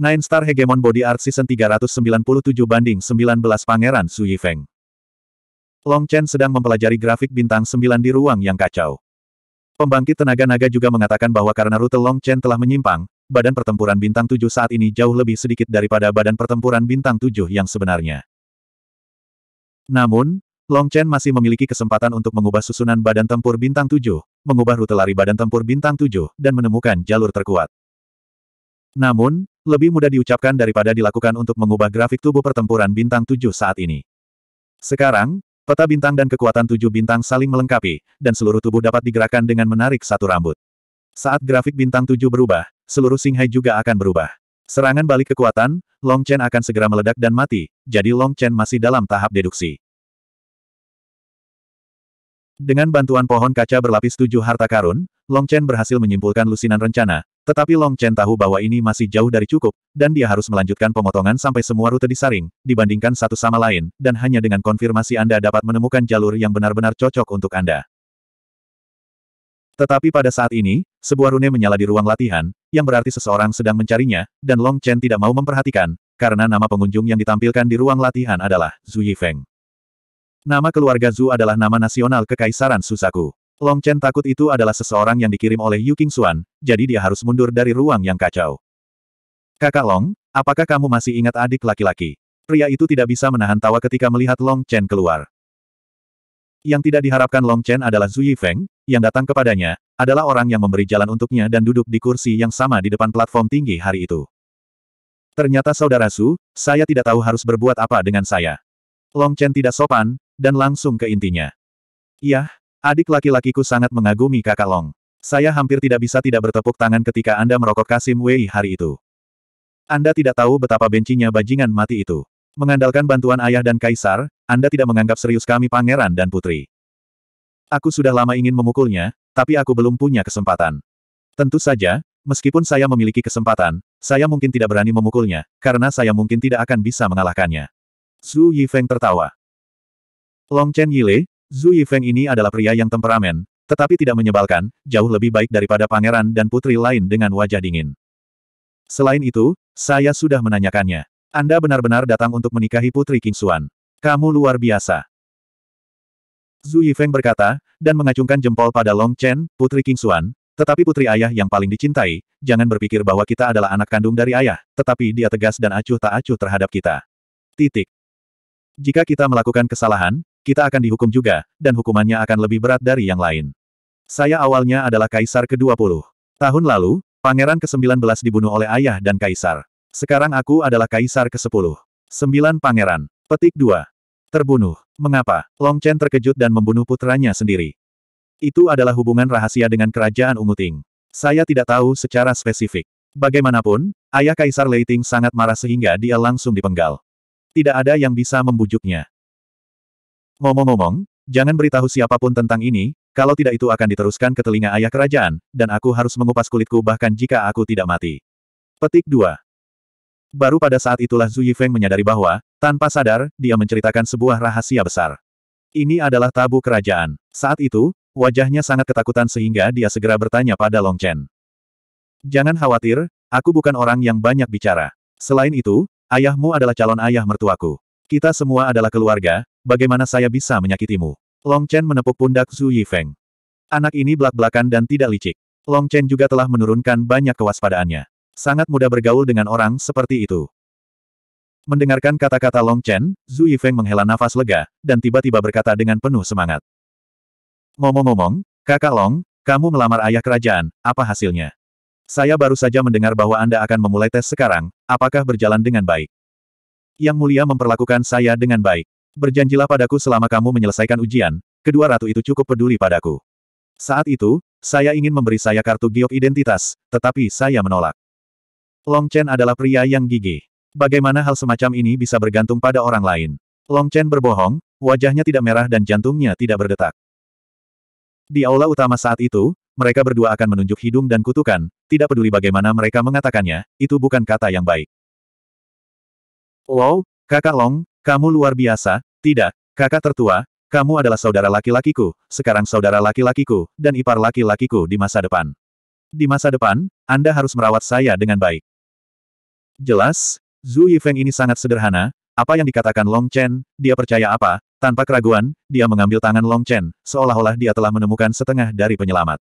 Nine Star Hegemon Body Art Season 397 banding 19 Pangeran Su Yifeng. Long Chen sedang mempelajari grafik bintang 9 di ruang yang kacau. Pembangkit tenaga naga juga mengatakan bahwa karena rute Long Chen telah menyimpang, badan pertempuran bintang 7 saat ini jauh lebih sedikit daripada badan pertempuran bintang 7 yang sebenarnya. Namun, Long Chen masih memiliki kesempatan untuk mengubah susunan badan tempur bintang 7, mengubah rute lari badan tempur bintang 7, dan menemukan jalur terkuat. Namun, lebih mudah diucapkan daripada dilakukan untuk mengubah grafik tubuh pertempuran bintang tujuh saat ini. Sekarang, peta bintang dan kekuatan tujuh bintang saling melengkapi, dan seluruh tubuh dapat digerakkan dengan menarik satu rambut. Saat grafik bintang tujuh berubah, seluruh Singhai juga akan berubah. Serangan balik kekuatan, Long Chen akan segera meledak dan mati, jadi Long Chen masih dalam tahap deduksi. Dengan bantuan pohon kaca berlapis tujuh harta karun, Long Chen berhasil menyimpulkan lusinan rencana, tetapi Long Chen tahu bahwa ini masih jauh dari cukup, dan dia harus melanjutkan pemotongan sampai semua rute disaring, dibandingkan satu sama lain, dan hanya dengan konfirmasi Anda dapat menemukan jalur yang benar-benar cocok untuk Anda. Tetapi pada saat ini, sebuah rune menyala di ruang latihan, yang berarti seseorang sedang mencarinya, dan Long Chen tidak mau memperhatikan, karena nama pengunjung yang ditampilkan di ruang latihan adalah Zhu Yifeng. Nama keluarga Zhu adalah nama nasional Kekaisaran Susaku. Long Chen takut itu adalah seseorang yang dikirim oleh Yu King Xuan, jadi dia harus mundur dari ruang yang kacau. Kakak Long, apakah kamu masih ingat adik laki-laki? Pria itu tidak bisa menahan tawa ketika melihat Long Chen keluar. Yang tidak diharapkan Long Chen adalah Zui Feng, yang datang kepadanya, adalah orang yang memberi jalan untuknya dan duduk di kursi yang sama di depan platform tinggi hari itu. Ternyata saudara Su, saya tidak tahu harus berbuat apa dengan saya. Long Chen tidak sopan, dan langsung ke intinya. Yah, Adik laki-lakiku sangat mengagumi kakak Long. Saya hampir tidak bisa tidak bertepuk tangan ketika Anda merokok Kasim Wei hari itu. Anda tidak tahu betapa bencinya bajingan mati itu. Mengandalkan bantuan ayah dan kaisar, Anda tidak menganggap serius kami pangeran dan putri. Aku sudah lama ingin memukulnya, tapi aku belum punya kesempatan. Tentu saja, meskipun saya memiliki kesempatan, saya mungkin tidak berani memukulnya, karena saya mungkin tidak akan bisa mengalahkannya. Zhu Yifeng tertawa. Long Chen Yile, Zhu Yifeng ini adalah pria yang temperamen, tetapi tidak menyebalkan, jauh lebih baik daripada pangeran dan putri lain dengan wajah dingin. Selain itu, saya sudah menanyakannya. Anda benar-benar datang untuk menikahi Putri King Xuan. Kamu luar biasa. Zhu Yifeng berkata, dan mengacungkan jempol pada Long Chen, Putri King Xuan. tetapi putri ayah yang paling dicintai, jangan berpikir bahwa kita adalah anak kandung dari ayah, tetapi dia tegas dan acuh tak acuh terhadap kita. Titik. Jika kita melakukan kesalahan, kita akan dihukum juga, dan hukumannya akan lebih berat dari yang lain. Saya awalnya adalah kaisar ke-20. Tahun lalu, pangeran ke-19 dibunuh oleh ayah dan kaisar. Sekarang aku adalah kaisar ke-10. 9 pangeran. Petik 2. Terbunuh. Mengapa? Long Chen terkejut dan membunuh putranya sendiri. Itu adalah hubungan rahasia dengan kerajaan Ungu Ting. Saya tidak tahu secara spesifik. Bagaimanapun, ayah Kaisar Leiting sangat marah sehingga dia langsung dipenggal. Tidak ada yang bisa membujuknya. Ngomong-ngomong, jangan beritahu siapapun tentang ini, kalau tidak itu akan diteruskan ke telinga ayah kerajaan, dan aku harus mengupas kulitku bahkan jika aku tidak mati. Petik 2. Baru pada saat itulah Zhu Yifeng menyadari bahwa, tanpa sadar, dia menceritakan sebuah rahasia besar. Ini adalah tabu kerajaan. Saat itu, wajahnya sangat ketakutan sehingga dia segera bertanya pada Long Chen. Jangan khawatir, aku bukan orang yang banyak bicara. Selain itu, ayahmu adalah calon ayah mertuaku. Kita semua adalah keluarga, Bagaimana saya bisa menyakitimu? Long Chen menepuk pundak Zhu Yifeng. Anak ini belak-belakan dan tidak licik. Long Chen juga telah menurunkan banyak kewaspadaannya. Sangat mudah bergaul dengan orang seperti itu. Mendengarkan kata-kata Long Chen, Zhu Yifeng menghela nafas lega, dan tiba-tiba berkata dengan penuh semangat. Ngomong-ngomong, kakak Long, kamu melamar ayah kerajaan, apa hasilnya? Saya baru saja mendengar bahwa Anda akan memulai tes sekarang, apakah berjalan dengan baik? Yang mulia memperlakukan saya dengan baik. Berjanjilah padaku selama kamu menyelesaikan ujian, kedua ratu itu cukup peduli padaku. Saat itu, saya ingin memberi saya kartu giok identitas, tetapi saya menolak. Long Chen adalah pria yang gigih. Bagaimana hal semacam ini bisa bergantung pada orang lain? Long Chen berbohong, wajahnya tidak merah dan jantungnya tidak berdetak. Di aula utama saat itu, mereka berdua akan menunjuk hidung dan kutukan, tidak peduli bagaimana mereka mengatakannya, itu bukan kata yang baik. Wow, kakak Long, kamu luar biasa, tidak, kakak tertua, kamu adalah saudara laki-lakiku, sekarang saudara laki-lakiku, dan ipar laki-lakiku di masa depan. Di masa depan, Anda harus merawat saya dengan baik. Jelas, Zhu Yifeng ini sangat sederhana, apa yang dikatakan Long Chen, dia percaya apa, tanpa keraguan, dia mengambil tangan Long Chen, seolah-olah dia telah menemukan setengah dari penyelamat.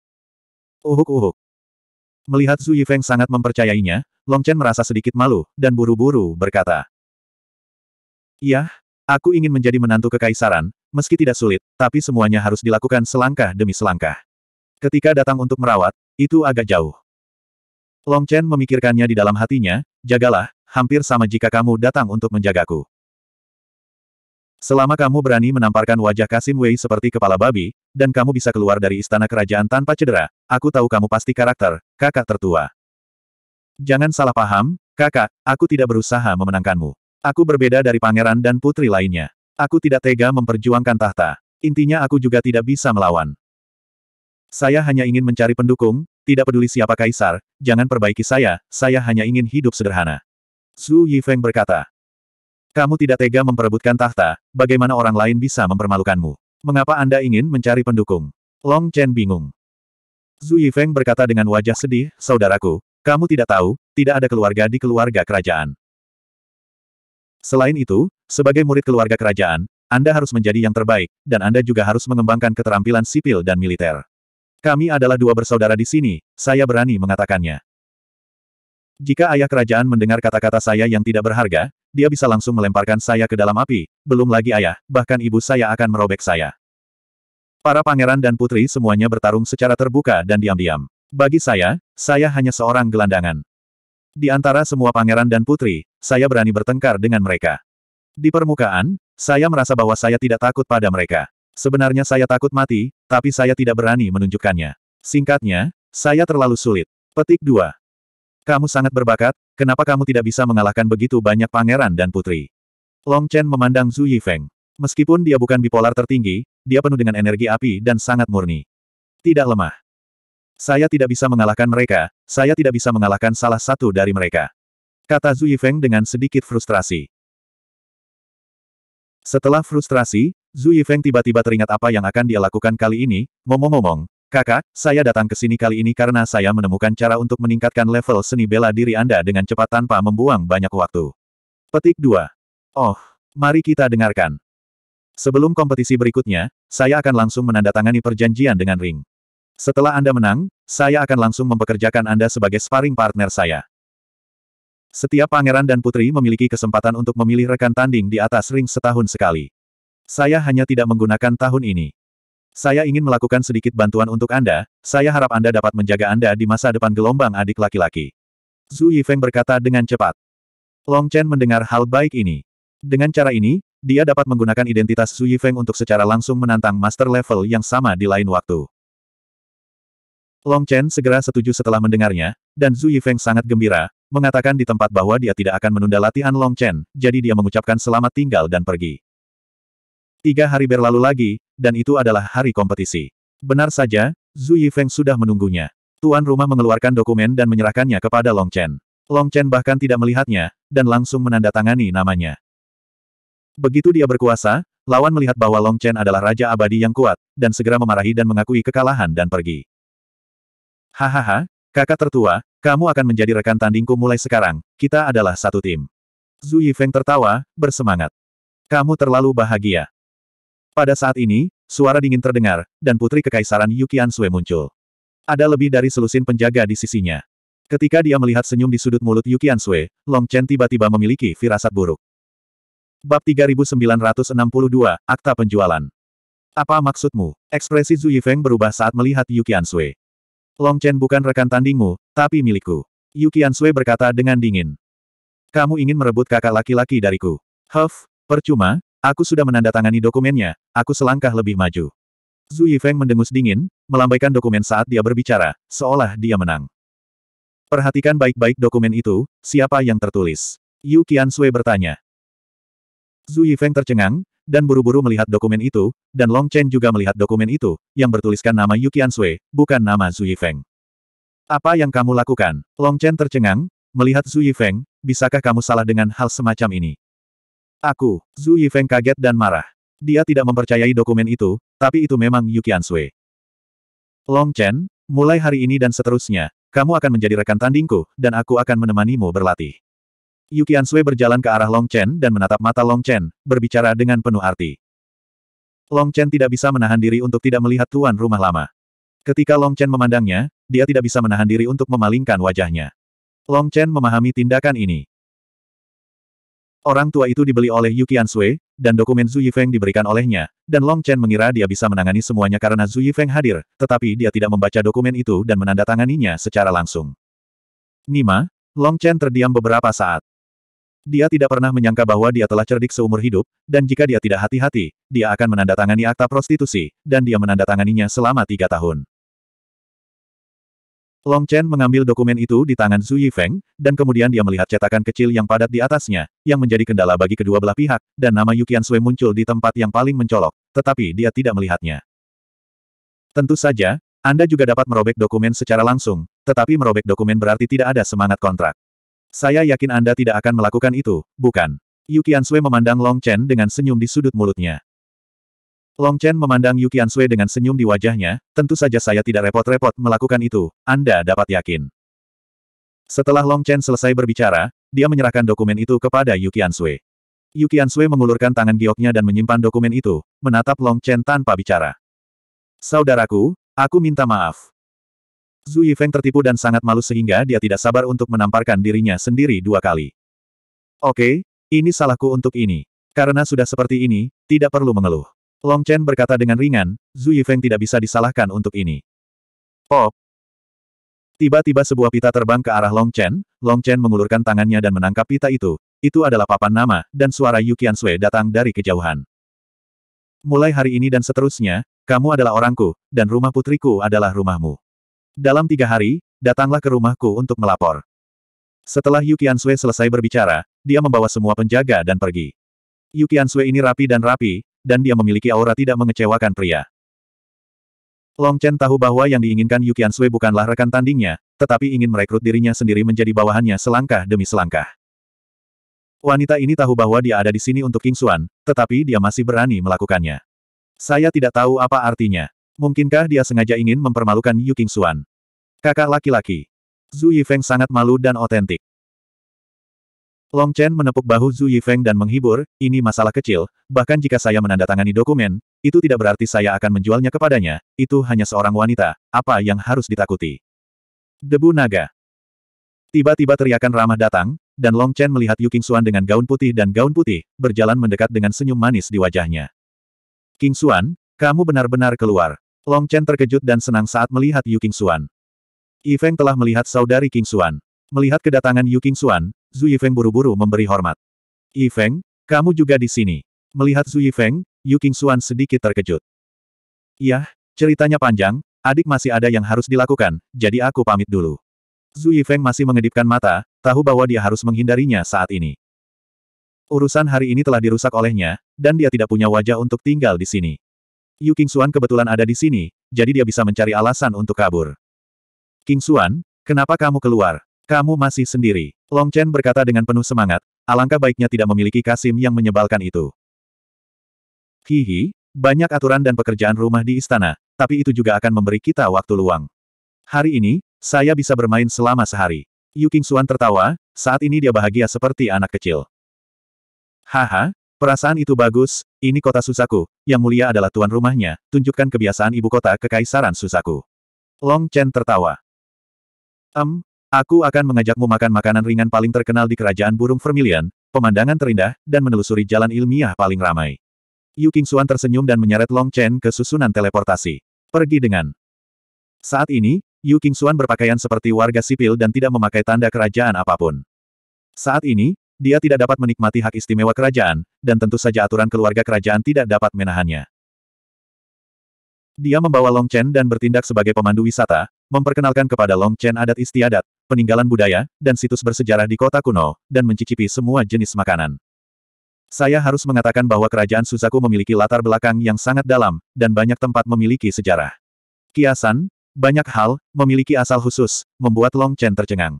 Uhuk-uhuk. Melihat Zhu Yifeng sangat mempercayainya, Long Chen merasa sedikit malu, dan buru-buru berkata. Yah, aku ingin menjadi menantu kekaisaran, meski tidak sulit, tapi semuanya harus dilakukan selangkah demi selangkah. Ketika datang untuk merawat, itu agak jauh. Long Chen memikirkannya di dalam hatinya, jagalah, hampir sama jika kamu datang untuk menjagaku. Selama kamu berani menamparkan wajah Kasim Wei seperti kepala babi, dan kamu bisa keluar dari istana kerajaan tanpa cedera, aku tahu kamu pasti karakter, kakak tertua. Jangan salah paham, kakak, aku tidak berusaha memenangkanmu. Aku berbeda dari pangeran dan putri lainnya. Aku tidak tega memperjuangkan tahta. Intinya aku juga tidak bisa melawan. Saya hanya ingin mencari pendukung, tidak peduli siapa kaisar, jangan perbaiki saya, saya hanya ingin hidup sederhana. Zhu Yifeng berkata. Kamu tidak tega memperebutkan tahta, bagaimana orang lain bisa mempermalukanmu? Mengapa Anda ingin mencari pendukung? Long Chen bingung. Zhu Yifeng berkata dengan wajah sedih, Saudaraku, kamu tidak tahu, tidak ada keluarga di keluarga kerajaan. Selain itu, sebagai murid keluarga kerajaan, Anda harus menjadi yang terbaik, dan Anda juga harus mengembangkan keterampilan sipil dan militer. Kami adalah dua bersaudara di sini, saya berani mengatakannya. Jika ayah kerajaan mendengar kata-kata saya yang tidak berharga, dia bisa langsung melemparkan saya ke dalam api, belum lagi ayah, bahkan ibu saya akan merobek saya. Para pangeran dan putri semuanya bertarung secara terbuka dan diam-diam. Bagi saya, saya hanya seorang gelandangan. Di antara semua pangeran dan putri, saya berani bertengkar dengan mereka. Di permukaan, saya merasa bahwa saya tidak takut pada mereka. Sebenarnya saya takut mati, tapi saya tidak berani menunjukkannya. Singkatnya, saya terlalu sulit. Petik 2. Kamu sangat berbakat, kenapa kamu tidak bisa mengalahkan begitu banyak pangeran dan putri? Long Chen memandang Zhu Yifeng. Meskipun dia bukan bipolar tertinggi, dia penuh dengan energi api dan sangat murni. Tidak lemah. Saya tidak bisa mengalahkan mereka, saya tidak bisa mengalahkan salah satu dari mereka. Kata Zui Feng dengan sedikit frustrasi. Setelah frustrasi, Zui Feng tiba-tiba teringat apa yang akan dia lakukan kali ini, ngomong-ngomong, kakak, saya datang ke sini kali ini karena saya menemukan cara untuk meningkatkan level seni bela diri Anda dengan cepat tanpa membuang banyak waktu. Petik 2. Oh, mari kita dengarkan. Sebelum kompetisi berikutnya, saya akan langsung menandatangani perjanjian dengan Ring. Setelah Anda menang, saya akan langsung mempekerjakan Anda sebagai sparring partner saya. Setiap pangeran dan putri memiliki kesempatan untuk memilih rekan tanding di atas ring setahun sekali. Saya hanya tidak menggunakan tahun ini. Saya ingin melakukan sedikit bantuan untuk Anda, saya harap Anda dapat menjaga Anda di masa depan gelombang adik laki-laki. Zhu Yifeng berkata dengan cepat. Long Chen mendengar hal baik ini. Dengan cara ini, dia dapat menggunakan identitas Zhu Yifeng untuk secara langsung menantang master level yang sama di lain waktu. Long Chen segera setuju setelah mendengarnya, dan Zhu Yifeng sangat gembira, mengatakan di tempat bahwa dia tidak akan menunda latihan Long Chen, jadi dia mengucapkan selamat tinggal dan pergi. Tiga hari berlalu lagi, dan itu adalah hari kompetisi. Benar saja, Zhu Yifeng sudah menunggunya. Tuan rumah mengeluarkan dokumen dan menyerahkannya kepada Long Chen. Long Chen bahkan tidak melihatnya, dan langsung menandatangani namanya. Begitu dia berkuasa, lawan melihat bahwa Long Chen adalah raja abadi yang kuat, dan segera memarahi dan mengakui kekalahan dan pergi. Hahaha, kakak tertua, kamu akan menjadi rekan tandingku mulai sekarang, kita adalah satu tim. Zhu Yifeng tertawa, bersemangat. Kamu terlalu bahagia. Pada saat ini, suara dingin terdengar, dan putri kekaisaran Yuki Sui muncul. Ada lebih dari selusin penjaga di sisinya. Ketika dia melihat senyum di sudut mulut Yuki Sui, Long Chen tiba-tiba memiliki firasat buruk. Bab 3962, Akta Penjualan. Apa maksudmu? Ekspresi Zhu Yifeng berubah saat melihat Yuki Sui. Long Chen bukan rekan tandingmu, tapi milikku. Yu Sui berkata dengan dingin. Kamu ingin merebut kakak laki-laki dariku. Huff, percuma, aku sudah menandatangani dokumennya, aku selangkah lebih maju. Zhu Yifeng mendengus dingin, melambaikan dokumen saat dia berbicara, seolah dia menang. Perhatikan baik-baik dokumen itu, siapa yang tertulis? Yu Sui bertanya. Zhu Yifeng tercengang, dan buru-buru melihat dokumen itu, dan Long Chen juga melihat dokumen itu, yang bertuliskan nama Yuki Sui, bukan nama Su Yifeng. Apa yang kamu lakukan? Long Chen tercengang, melihat Su Yifeng, bisakah kamu salah dengan hal semacam ini? Aku, Su Yifeng kaget dan marah. Dia tidak mempercayai dokumen itu, tapi itu memang Yuki Sui. Long Chen, mulai hari ini dan seterusnya, kamu akan menjadi rekan tandingku, dan aku akan menemanimu berlatih. Yu Sui berjalan ke arah Long Chen dan menatap mata Long Chen, berbicara dengan penuh arti. Long Chen tidak bisa menahan diri untuk tidak melihat tuan rumah lama. Ketika Long Chen memandangnya, dia tidak bisa menahan diri untuk memalingkan wajahnya. Long Chen memahami tindakan ini. Orang tua itu dibeli oleh Yu Sui, dan dokumen Zhu Yifeng diberikan olehnya, dan Long Chen mengira dia bisa menangani semuanya karena Zhu Yifeng hadir, tetapi dia tidak membaca dokumen itu dan menandatanganinya secara langsung. Nima, Long Chen terdiam beberapa saat. Dia tidak pernah menyangka bahwa dia telah cerdik seumur hidup, dan jika dia tidak hati-hati, dia akan menandatangani akta prostitusi, dan dia menandatanganinya selama tiga tahun. Long Chen mengambil dokumen itu di tangan Su Yifeng, dan kemudian dia melihat cetakan kecil yang padat di atasnya, yang menjadi kendala bagi kedua belah pihak, dan nama Yukian Sui muncul di tempat yang paling mencolok, tetapi dia tidak melihatnya. Tentu saja, Anda juga dapat merobek dokumen secara langsung, tetapi merobek dokumen berarti tidak ada semangat kontrak. Saya yakin Anda tidak akan melakukan itu, bukan? Yukian Sui memandang Long Chen dengan senyum di sudut mulutnya. Long Chen memandang Yukian Sui dengan senyum di wajahnya, tentu saja saya tidak repot-repot melakukan itu, Anda dapat yakin. Setelah Long Chen selesai berbicara, dia menyerahkan dokumen itu kepada Yukian Sui. Yukian Sui mengulurkan tangan gioknya dan menyimpan dokumen itu, menatap Long Chen tanpa bicara. Saudaraku, aku minta maaf. Zhu Yifeng tertipu dan sangat malu sehingga dia tidak sabar untuk menamparkan dirinya sendiri dua kali. Oke, ini salahku untuk ini. Karena sudah seperti ini, tidak perlu mengeluh. Long Chen berkata dengan ringan, Zhu Yifeng tidak bisa disalahkan untuk ini. Pop! Oh. Tiba-tiba sebuah pita terbang ke arah Long Chen, Long Chen mengulurkan tangannya dan menangkap pita itu. Itu adalah papan nama, dan suara Yu Sui datang dari kejauhan. Mulai hari ini dan seterusnya, kamu adalah orangku, dan rumah putriku adalah rumahmu. Dalam tiga hari, datanglah ke rumahku untuk melapor. Setelah Yukian Sui selesai berbicara, dia membawa semua penjaga dan pergi. Yukian Sui ini rapi dan rapi, dan dia memiliki aura tidak mengecewakan pria. Long Chen tahu bahwa yang diinginkan Yukian Sui bukanlah rekan tandingnya, tetapi ingin merekrut dirinya sendiri menjadi bawahannya selangkah demi selangkah. Wanita ini tahu bahwa dia ada di sini untuk King Xuan, tetapi dia masih berani melakukannya. Saya tidak tahu apa artinya. Mungkinkah dia sengaja ingin mempermalukan Yu King Xuan? Kakak laki-laki. Zhu Yifeng sangat malu dan otentik. Long Chen menepuk bahu Zhu Yifeng dan menghibur, ini masalah kecil, bahkan jika saya menandatangani dokumen, itu tidak berarti saya akan menjualnya kepadanya, itu hanya seorang wanita, apa yang harus ditakuti. Debu naga. Tiba-tiba teriakan ramah datang, dan Long Chen melihat Yu Xuan dengan gaun putih dan gaun putih, berjalan mendekat dengan senyum manis di wajahnya. Xuan, kamu benar-benar keluar. Long Chen terkejut dan senang saat melihat Yu Xuan. Yifeng telah melihat saudari King Xuan. Melihat kedatangan Yu King Xuan, Zhu Yifeng buru-buru memberi hormat. Yifeng, kamu juga di sini. Melihat Zhu Yifeng, Yu King Xuan sedikit terkejut. Yah, ceritanya panjang, adik masih ada yang harus dilakukan, jadi aku pamit dulu. Zhu Yifeng masih mengedipkan mata, tahu bahwa dia harus menghindarinya saat ini. Urusan hari ini telah dirusak olehnya, dan dia tidak punya wajah untuk tinggal di sini. Yu King Xuan kebetulan ada di sini, jadi dia bisa mencari alasan untuk kabur. King Xuan, kenapa kamu keluar? Kamu masih sendiri. Long Chen berkata dengan penuh semangat, alangkah baiknya tidak memiliki Kasim yang menyebalkan itu. Hihi, banyak aturan dan pekerjaan rumah di istana, tapi itu juga akan memberi kita waktu luang. Hari ini, saya bisa bermain selama sehari. Yu King Xuan tertawa, saat ini dia bahagia seperti anak kecil. Haha, perasaan itu bagus, ini kota Susaku, yang mulia adalah tuan rumahnya, tunjukkan kebiasaan ibu kota kekaisaran Susaku. Long Chen tertawa aku akan mengajakmu makan makanan ringan paling terkenal di kerajaan burung vermilion, pemandangan terindah, dan menelusuri jalan ilmiah paling ramai. Yu Xuan tersenyum dan menyeret Long Chen ke susunan teleportasi. Pergi dengan. Saat ini, Yu Xuan berpakaian seperti warga sipil dan tidak memakai tanda kerajaan apapun. Saat ini, dia tidak dapat menikmati hak istimewa kerajaan, dan tentu saja aturan keluarga kerajaan tidak dapat menahannya. Dia membawa Long Chen dan bertindak sebagai pemandu wisata, memperkenalkan kepada Long Chen adat istiadat, peninggalan budaya, dan situs bersejarah di kota kuno, dan mencicipi semua jenis makanan. Saya harus mengatakan bahwa kerajaan Suzaku memiliki latar belakang yang sangat dalam, dan banyak tempat memiliki sejarah. Kiasan, banyak hal, memiliki asal khusus, membuat Long Chen tercengang.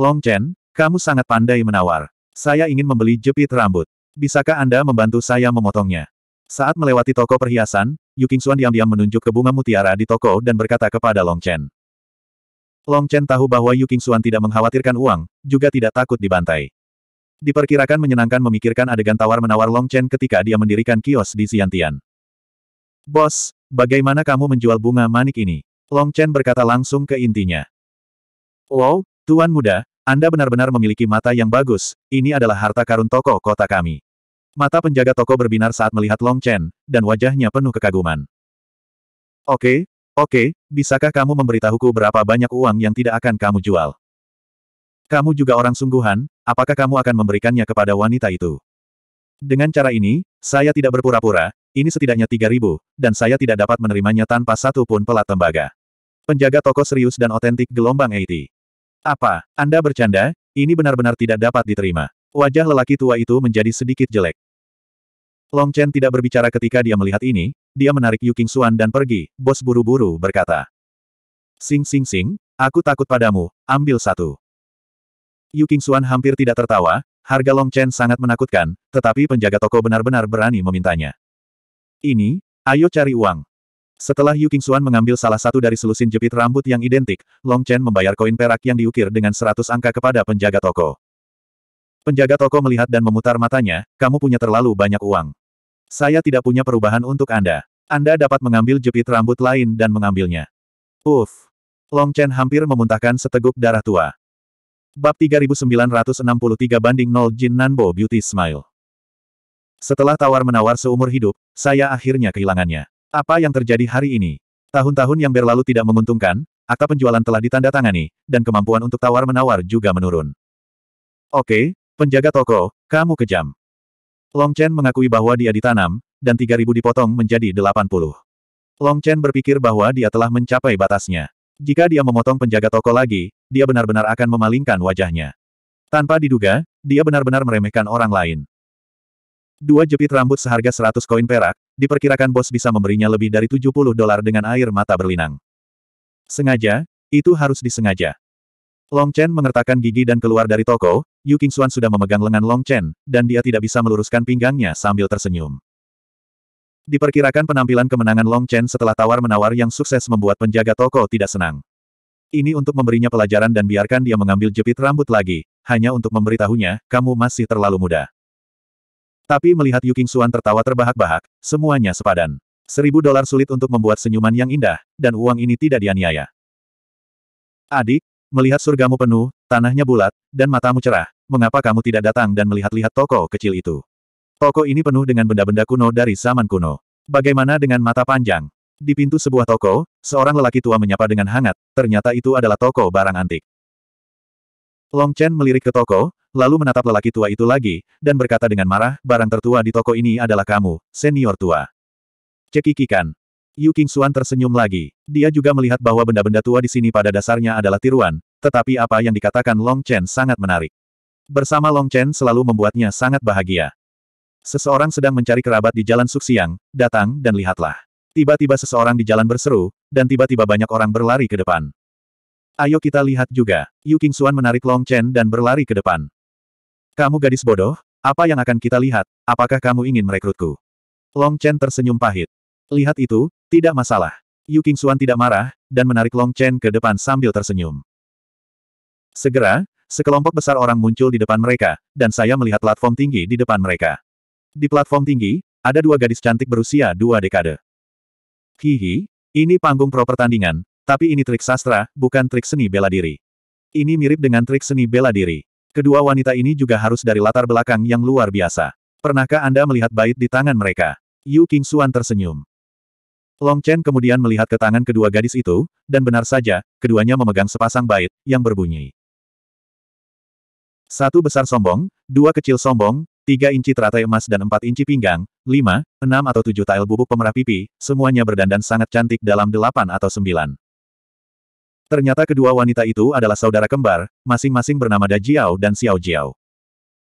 Long Chen, kamu sangat pandai menawar. Saya ingin membeli jepit rambut. Bisakah Anda membantu saya memotongnya? Saat melewati toko perhiasan, Yu Qingxuan diam-diam menunjuk ke bunga mutiara di toko dan berkata kepada Long Chen. Long Chen tahu bahwa Yu Qingxuan tidak mengkhawatirkan uang, juga tidak takut dibantai. Diperkirakan menyenangkan memikirkan adegan tawar-menawar Long Chen ketika dia mendirikan kios di Xiantian. Bos, bagaimana kamu menjual bunga manik ini? Long Chen berkata langsung ke intinya. Wow, Tuan Muda, Anda benar-benar memiliki mata yang bagus, ini adalah harta karun toko kota kami. Mata penjaga toko berbinar saat melihat Long Chen, dan wajahnya penuh kekaguman. Oke, oke, bisakah kamu memberitahuku berapa banyak uang yang tidak akan kamu jual? Kamu juga orang sungguhan, apakah kamu akan memberikannya kepada wanita itu? Dengan cara ini, saya tidak berpura-pura, ini setidaknya 3.000, dan saya tidak dapat menerimanya tanpa satu pun pelat tembaga. Penjaga toko serius dan otentik gelombang 80. Apa, Anda bercanda? Ini benar-benar tidak dapat diterima. Wajah lelaki tua itu menjadi sedikit jelek. Long Chen tidak berbicara ketika dia melihat ini, dia menarik Yu King Xuan dan pergi, bos buru-buru berkata. Sing sing sing, aku takut padamu, ambil satu. Yu King Xuan hampir tidak tertawa, harga Long Chen sangat menakutkan, tetapi penjaga toko benar-benar berani memintanya. Ini, ayo cari uang. Setelah Yu King Xuan mengambil salah satu dari selusin jepit rambut yang identik, Long Chen membayar koin perak yang diukir dengan seratus angka kepada penjaga toko. Penjaga toko melihat dan memutar matanya, kamu punya terlalu banyak uang. Saya tidak punya perubahan untuk Anda. Anda dapat mengambil jepit rambut lain dan mengambilnya. Uff. Long Chen hampir memuntahkan seteguk darah tua. Bab 3963 banding 0 Jin Nanbo Beauty Smile. Setelah tawar-menawar seumur hidup, saya akhirnya kehilangannya. Apa yang terjadi hari ini? Tahun-tahun yang berlalu tidak menguntungkan, akta penjualan telah ditandatangani, dan kemampuan untuk tawar-menawar juga menurun. Oke, Penjaga toko, kamu kejam. Long Chen mengakui bahwa dia ditanam, dan 3.000 dipotong menjadi 80. Long Chen berpikir bahwa dia telah mencapai batasnya. Jika dia memotong penjaga toko lagi, dia benar-benar akan memalingkan wajahnya. Tanpa diduga, dia benar-benar meremehkan orang lain. Dua jepit rambut seharga 100 koin perak, diperkirakan bos bisa memberinya lebih dari 70 dolar dengan air mata berlinang. Sengaja, itu harus disengaja. Long Chen mengertakkan gigi dan keluar dari toko, Yu Qingxuan sudah memegang lengan Long Chen, dan dia tidak bisa meluruskan pinggangnya sambil tersenyum. Diperkirakan penampilan kemenangan Long Chen setelah tawar-menawar yang sukses membuat penjaga toko tidak senang. Ini untuk memberinya pelajaran dan biarkan dia mengambil jepit rambut lagi, hanya untuk memberitahunya, kamu masih terlalu muda. Tapi melihat Yu Qingxuan tertawa terbahak-bahak, semuanya sepadan. Seribu dolar sulit untuk membuat senyuman yang indah, dan uang ini tidak dianiaya. Adik, Melihat surgamu penuh, tanahnya bulat, dan matamu cerah, mengapa kamu tidak datang dan melihat-lihat toko kecil itu? Toko ini penuh dengan benda-benda kuno dari zaman kuno. Bagaimana dengan mata panjang? Di pintu sebuah toko, seorang lelaki tua menyapa dengan hangat, ternyata itu adalah toko barang antik. Long Chen melirik ke toko, lalu menatap lelaki tua itu lagi, dan berkata dengan marah, barang tertua di toko ini adalah kamu, senior tua. Cekikikan. Yu King Xuan tersenyum lagi. Dia juga melihat bahwa benda-benda tua di sini pada dasarnya adalah tiruan, tetapi apa yang dikatakan Long Chen sangat menarik. Bersama Long Chen selalu membuatnya sangat bahagia. Seseorang sedang mencari kerabat di Jalan Suxiang, datang dan lihatlah. Tiba-tiba seseorang di jalan berseru, dan tiba-tiba banyak orang berlari ke depan. Ayo kita lihat juga. Yu King Xuan menarik Long Chen dan berlari ke depan. Kamu gadis bodoh, apa yang akan kita lihat? Apakah kamu ingin merekrutku? Long Chen tersenyum pahit. Lihat itu, tidak masalah. Yu Qingxuan tidak marah, dan menarik Long Chen ke depan sambil tersenyum. Segera, sekelompok besar orang muncul di depan mereka, dan saya melihat platform tinggi di depan mereka. Di platform tinggi, ada dua gadis cantik berusia dua dekade. Hihi, ini panggung pro pertandingan, tapi ini trik sastra, bukan trik seni bela diri. Ini mirip dengan trik seni bela diri. Kedua wanita ini juga harus dari latar belakang yang luar biasa. Pernahkah Anda melihat bait di tangan mereka? Yu Qingxuan tersenyum. Long Chen kemudian melihat ke tangan kedua gadis itu, dan benar saja, keduanya memegang sepasang bait, yang berbunyi. Satu besar sombong, dua kecil sombong, tiga inci teratai emas dan empat inci pinggang, lima, enam atau tujuh tail bubuk pemerah pipi, semuanya berdandan sangat cantik dalam delapan atau sembilan. Ternyata kedua wanita itu adalah saudara kembar, masing-masing bernama Da Jiao dan Xiao Jiao.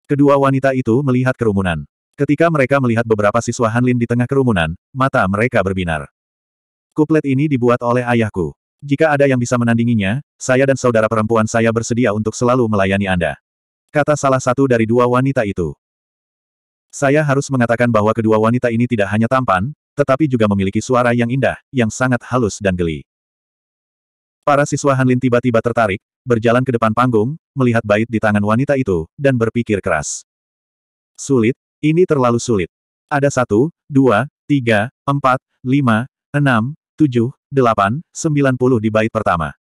Kedua wanita itu melihat kerumunan. Ketika mereka melihat beberapa siswa Hanlin di tengah kerumunan, mata mereka berbinar. Kuplet ini dibuat oleh ayahku. Jika ada yang bisa menandinginya, saya dan saudara perempuan saya bersedia untuk selalu melayani Anda. Kata salah satu dari dua wanita itu. Saya harus mengatakan bahwa kedua wanita ini tidak hanya tampan, tetapi juga memiliki suara yang indah, yang sangat halus dan geli. Para siswa Hanlin tiba-tiba tertarik, berjalan ke depan panggung, melihat bait di tangan wanita itu, dan berpikir keras. Sulit, ini terlalu sulit. Ada satu, dua, tiga, empat, lima, enam, tujuh, delapan, sembilan puluh di bait pertama.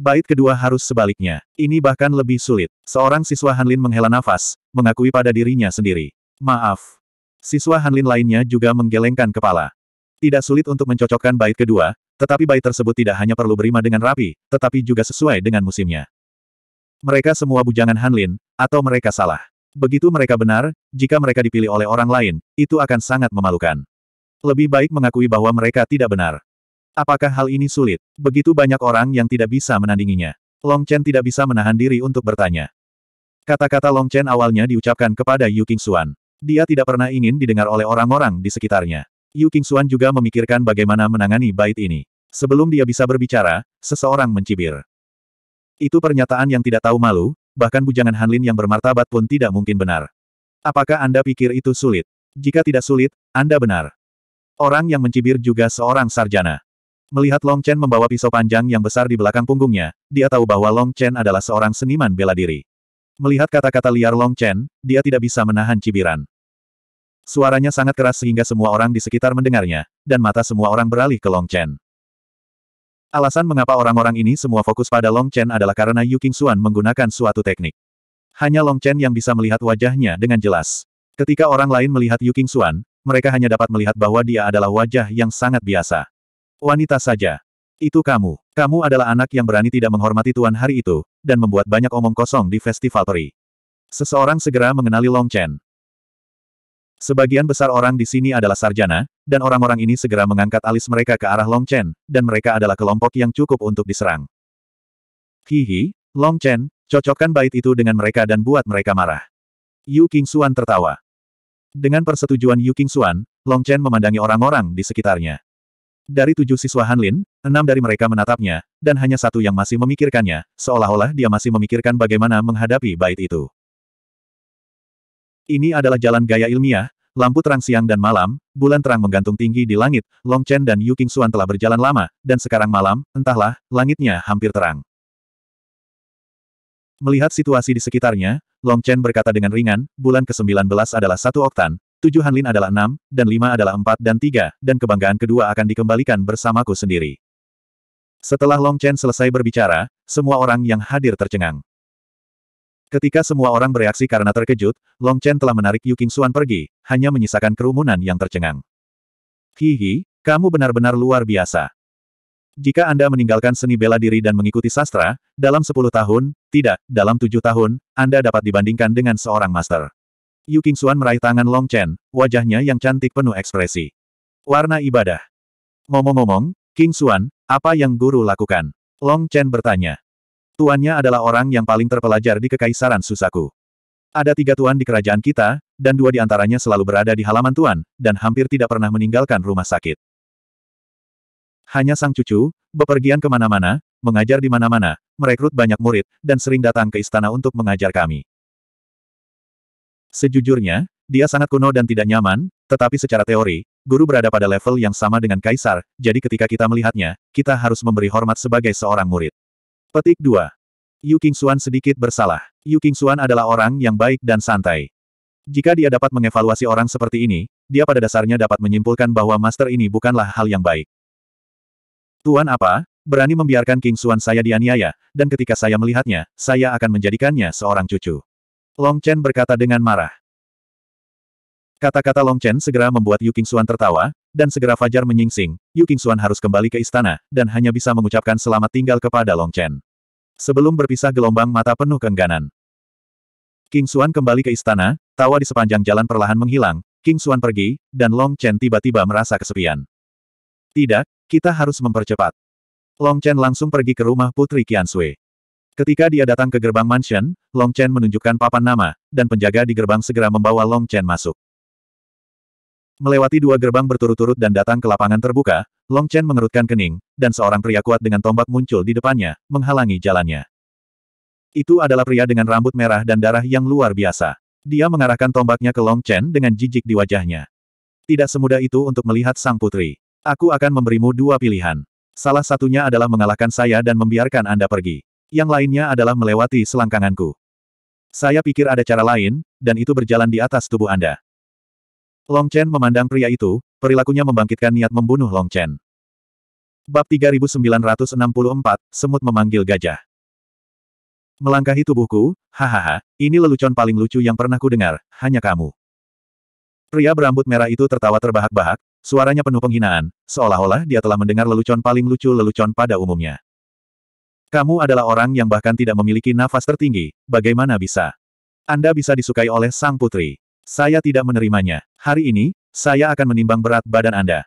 Bait kedua harus sebaliknya. Ini bahkan lebih sulit. Seorang siswa Hanlin menghela nafas, mengakui pada dirinya sendiri. Maaf. Siswa Hanlin lainnya juga menggelengkan kepala. Tidak sulit untuk mencocokkan bait kedua, tetapi bait tersebut tidak hanya perlu berima dengan rapi, tetapi juga sesuai dengan musimnya. Mereka semua bujangan Hanlin, atau mereka salah. Begitu mereka benar, jika mereka dipilih oleh orang lain, itu akan sangat memalukan. Lebih baik mengakui bahwa mereka tidak benar. Apakah hal ini sulit? Begitu banyak orang yang tidak bisa menandinginya. Long Chen tidak bisa menahan diri untuk bertanya. Kata-kata Long Chen awalnya diucapkan kepada Yu King Xuan. Dia tidak pernah ingin didengar oleh orang-orang di sekitarnya. Yu King Xuan juga memikirkan bagaimana menangani bait ini. Sebelum dia bisa berbicara, seseorang mencibir. Itu pernyataan yang tidak tahu malu, bahkan bujangan Hanlin yang bermartabat pun tidak mungkin benar. Apakah Anda pikir itu sulit? Jika tidak sulit, Anda benar. Orang yang mencibir juga seorang sarjana. Melihat Long Chen membawa pisau panjang yang besar di belakang punggungnya, dia tahu bahwa Long Chen adalah seorang seniman bela diri. Melihat kata-kata liar Long Chen, dia tidak bisa menahan cibiran. Suaranya sangat keras sehingga semua orang di sekitar mendengarnya, dan mata semua orang beralih ke Long Chen. Alasan mengapa orang-orang ini semua fokus pada Long Chen adalah karena Yu Xuan menggunakan suatu teknik. Hanya Long Chen yang bisa melihat wajahnya dengan jelas. Ketika orang lain melihat Yu Xuan, mereka hanya dapat melihat bahwa dia adalah wajah yang sangat biasa. Wanita saja. Itu kamu. Kamu adalah anak yang berani tidak menghormati Tuan hari itu, dan membuat banyak omong kosong di festival peri. Seseorang segera mengenali Long Chen. Sebagian besar orang di sini adalah sarjana, dan orang-orang ini segera mengangkat alis mereka ke arah Long Chen, dan mereka adalah kelompok yang cukup untuk diserang. Hihi, Long Chen, cocokkan bait itu dengan mereka dan buat mereka marah. Yu King Xuan tertawa. Dengan persetujuan Yu King Xuan, Long Chen memandangi orang-orang di sekitarnya. Dari tujuh siswa Hanlin, enam dari mereka menatapnya, dan hanya satu yang masih memikirkannya, seolah-olah dia masih memikirkan bagaimana menghadapi bait itu. Ini adalah jalan gaya ilmiah, lampu terang siang dan malam, bulan terang menggantung tinggi di langit, Long Chen dan Yu King Xuan telah berjalan lama, dan sekarang malam, entahlah, langitnya hampir terang. Melihat situasi di sekitarnya, Long Chen berkata dengan ringan, bulan ke-19 adalah satu oktan, tujuh Hanlin adalah enam, dan lima adalah empat dan tiga, dan kebanggaan kedua akan dikembalikan bersamaku sendiri. Setelah Long Chen selesai berbicara, semua orang yang hadir tercengang. Ketika semua orang bereaksi karena terkejut, Long Chen telah menarik Yu King Xuan pergi, hanya menyisakan kerumunan yang tercengang. Hihi, kamu benar-benar luar biasa. Jika Anda meninggalkan seni bela diri dan mengikuti sastra, dalam 10 tahun, tidak, dalam 7 tahun, Anda dapat dibandingkan dengan seorang master. Yu King Xuan meraih tangan Long Chen, wajahnya yang cantik penuh ekspresi. Warna ibadah. Ngomong-ngomong, King Xuan, apa yang guru lakukan? Long Chen bertanya. Tuannya adalah orang yang paling terpelajar di Kekaisaran Susaku. Ada tiga tuan di kerajaan kita, dan dua di antaranya selalu berada di halaman tuan, dan hampir tidak pernah meninggalkan rumah sakit. Hanya sang cucu, bepergian kemana-mana, mengajar di mana-mana, merekrut banyak murid, dan sering datang ke istana untuk mengajar kami. Sejujurnya, dia sangat kuno dan tidak nyaman, tetapi secara teori, guru berada pada level yang sama dengan kaisar, jadi ketika kita melihatnya, kita harus memberi hormat sebagai seorang murid. Petik 2. Yu King Xuan sedikit bersalah. Yu King Xuan adalah orang yang baik dan santai. Jika dia dapat mengevaluasi orang seperti ini, dia pada dasarnya dapat menyimpulkan bahwa master ini bukanlah hal yang baik. Tuan apa? Berani membiarkan King Xuan saya dianiaya, dan ketika saya melihatnya, saya akan menjadikannya seorang cucu. Long Chen berkata dengan marah. Kata-kata Long Chen segera membuat Yu King Xuan tertawa, dan segera fajar menyingsing, Yu Qingxuan harus kembali ke istana, dan hanya bisa mengucapkan selamat tinggal kepada Long Chen. Sebelum berpisah gelombang mata penuh kengganan. King Xuan kembali ke istana, tawa di sepanjang jalan perlahan menghilang, King Xuan pergi, dan Long Chen tiba-tiba merasa kesepian. Tidak, kita harus mempercepat. Long Chen langsung pergi ke rumah Putri Qian Sui. Ketika dia datang ke gerbang mansion, Long Chen menunjukkan papan nama, dan penjaga di gerbang segera membawa Long Chen masuk. Melewati dua gerbang berturut-turut dan datang ke lapangan terbuka, Long Chen mengerutkan kening, dan seorang pria kuat dengan tombak muncul di depannya, menghalangi jalannya. Itu adalah pria dengan rambut merah dan darah yang luar biasa. Dia mengarahkan tombaknya ke Long Chen dengan jijik di wajahnya. Tidak semudah itu untuk melihat sang putri. Aku akan memberimu dua pilihan. Salah satunya adalah mengalahkan saya dan membiarkan Anda pergi. Yang lainnya adalah melewati selangkanganku. Saya pikir ada cara lain, dan itu berjalan di atas tubuh Anda. Long Chen memandang pria itu, perilakunya membangkitkan niat membunuh Long Chen. Bab 3964, Semut Memanggil Gajah. Melangkahi tubuhku, hahaha, ini lelucon paling lucu yang pernah ku dengar, hanya kamu. Pria berambut merah itu tertawa terbahak-bahak, suaranya penuh penghinaan, seolah-olah dia telah mendengar lelucon paling lucu lelucon pada umumnya. Kamu adalah orang yang bahkan tidak memiliki nafas tertinggi, bagaimana bisa? Anda bisa disukai oleh sang putri. Saya tidak menerimanya. Hari ini, saya akan menimbang berat badan Anda.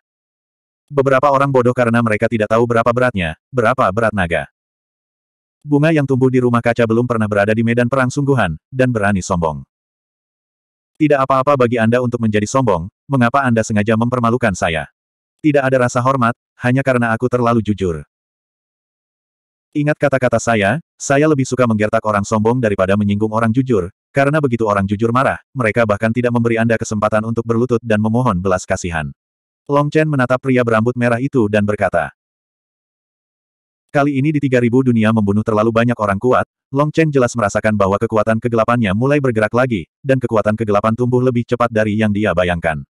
Beberapa orang bodoh karena mereka tidak tahu berapa beratnya, berapa berat naga. Bunga yang tumbuh di rumah kaca belum pernah berada di medan perang sungguhan, dan berani sombong. Tidak apa-apa bagi Anda untuk menjadi sombong, mengapa Anda sengaja mempermalukan saya? Tidak ada rasa hormat, hanya karena aku terlalu jujur. Ingat kata-kata saya, saya lebih suka menggertak orang sombong daripada menyinggung orang jujur, karena begitu orang jujur marah, mereka bahkan tidak memberi Anda kesempatan untuk berlutut dan memohon belas kasihan. Long Chen menatap pria berambut merah itu dan berkata, Kali ini di 3000 dunia membunuh terlalu banyak orang kuat, Long Chen jelas merasakan bahwa kekuatan kegelapannya mulai bergerak lagi, dan kekuatan kegelapan tumbuh lebih cepat dari yang dia bayangkan.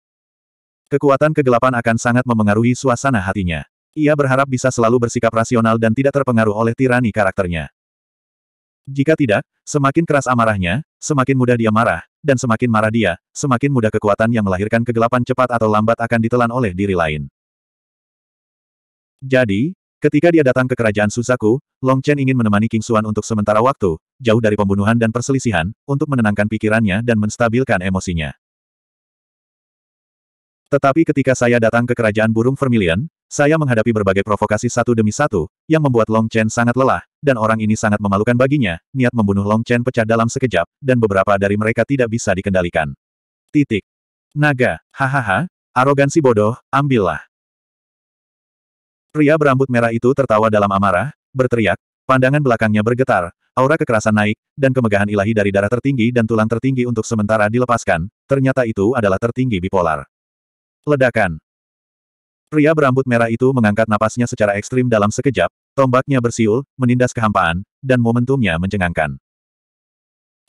Kekuatan kegelapan akan sangat memengaruhi suasana hatinya. Ia berharap bisa selalu bersikap rasional dan tidak terpengaruh oleh tirani karakternya. Jika tidak, semakin keras amarahnya, semakin mudah dia marah, dan semakin marah dia, semakin mudah kekuatan yang melahirkan kegelapan cepat atau lambat akan ditelan oleh diri lain. Jadi, ketika dia datang ke kerajaan Susaku, Long Chen ingin menemani King Xuan untuk sementara waktu, jauh dari pembunuhan dan perselisihan, untuk menenangkan pikirannya dan menstabilkan emosinya. Tetapi ketika saya datang ke kerajaan burung vermilion, saya menghadapi berbagai provokasi satu demi satu, yang membuat Long Chen sangat lelah, dan orang ini sangat memalukan baginya, niat membunuh Long Chen pecah dalam sekejap, dan beberapa dari mereka tidak bisa dikendalikan. Titik. Naga, hahaha, arogansi bodoh, ambillah. Pria berambut merah itu tertawa dalam amarah, berteriak, pandangan belakangnya bergetar, aura kekerasan naik, dan kemegahan ilahi dari darah tertinggi dan tulang tertinggi untuk sementara dilepaskan, ternyata itu adalah tertinggi bipolar. Ledakan. Pria berambut merah itu mengangkat napasnya secara ekstrim dalam sekejap, tombaknya bersiul, menindas kehampaan, dan momentumnya mencengangkan.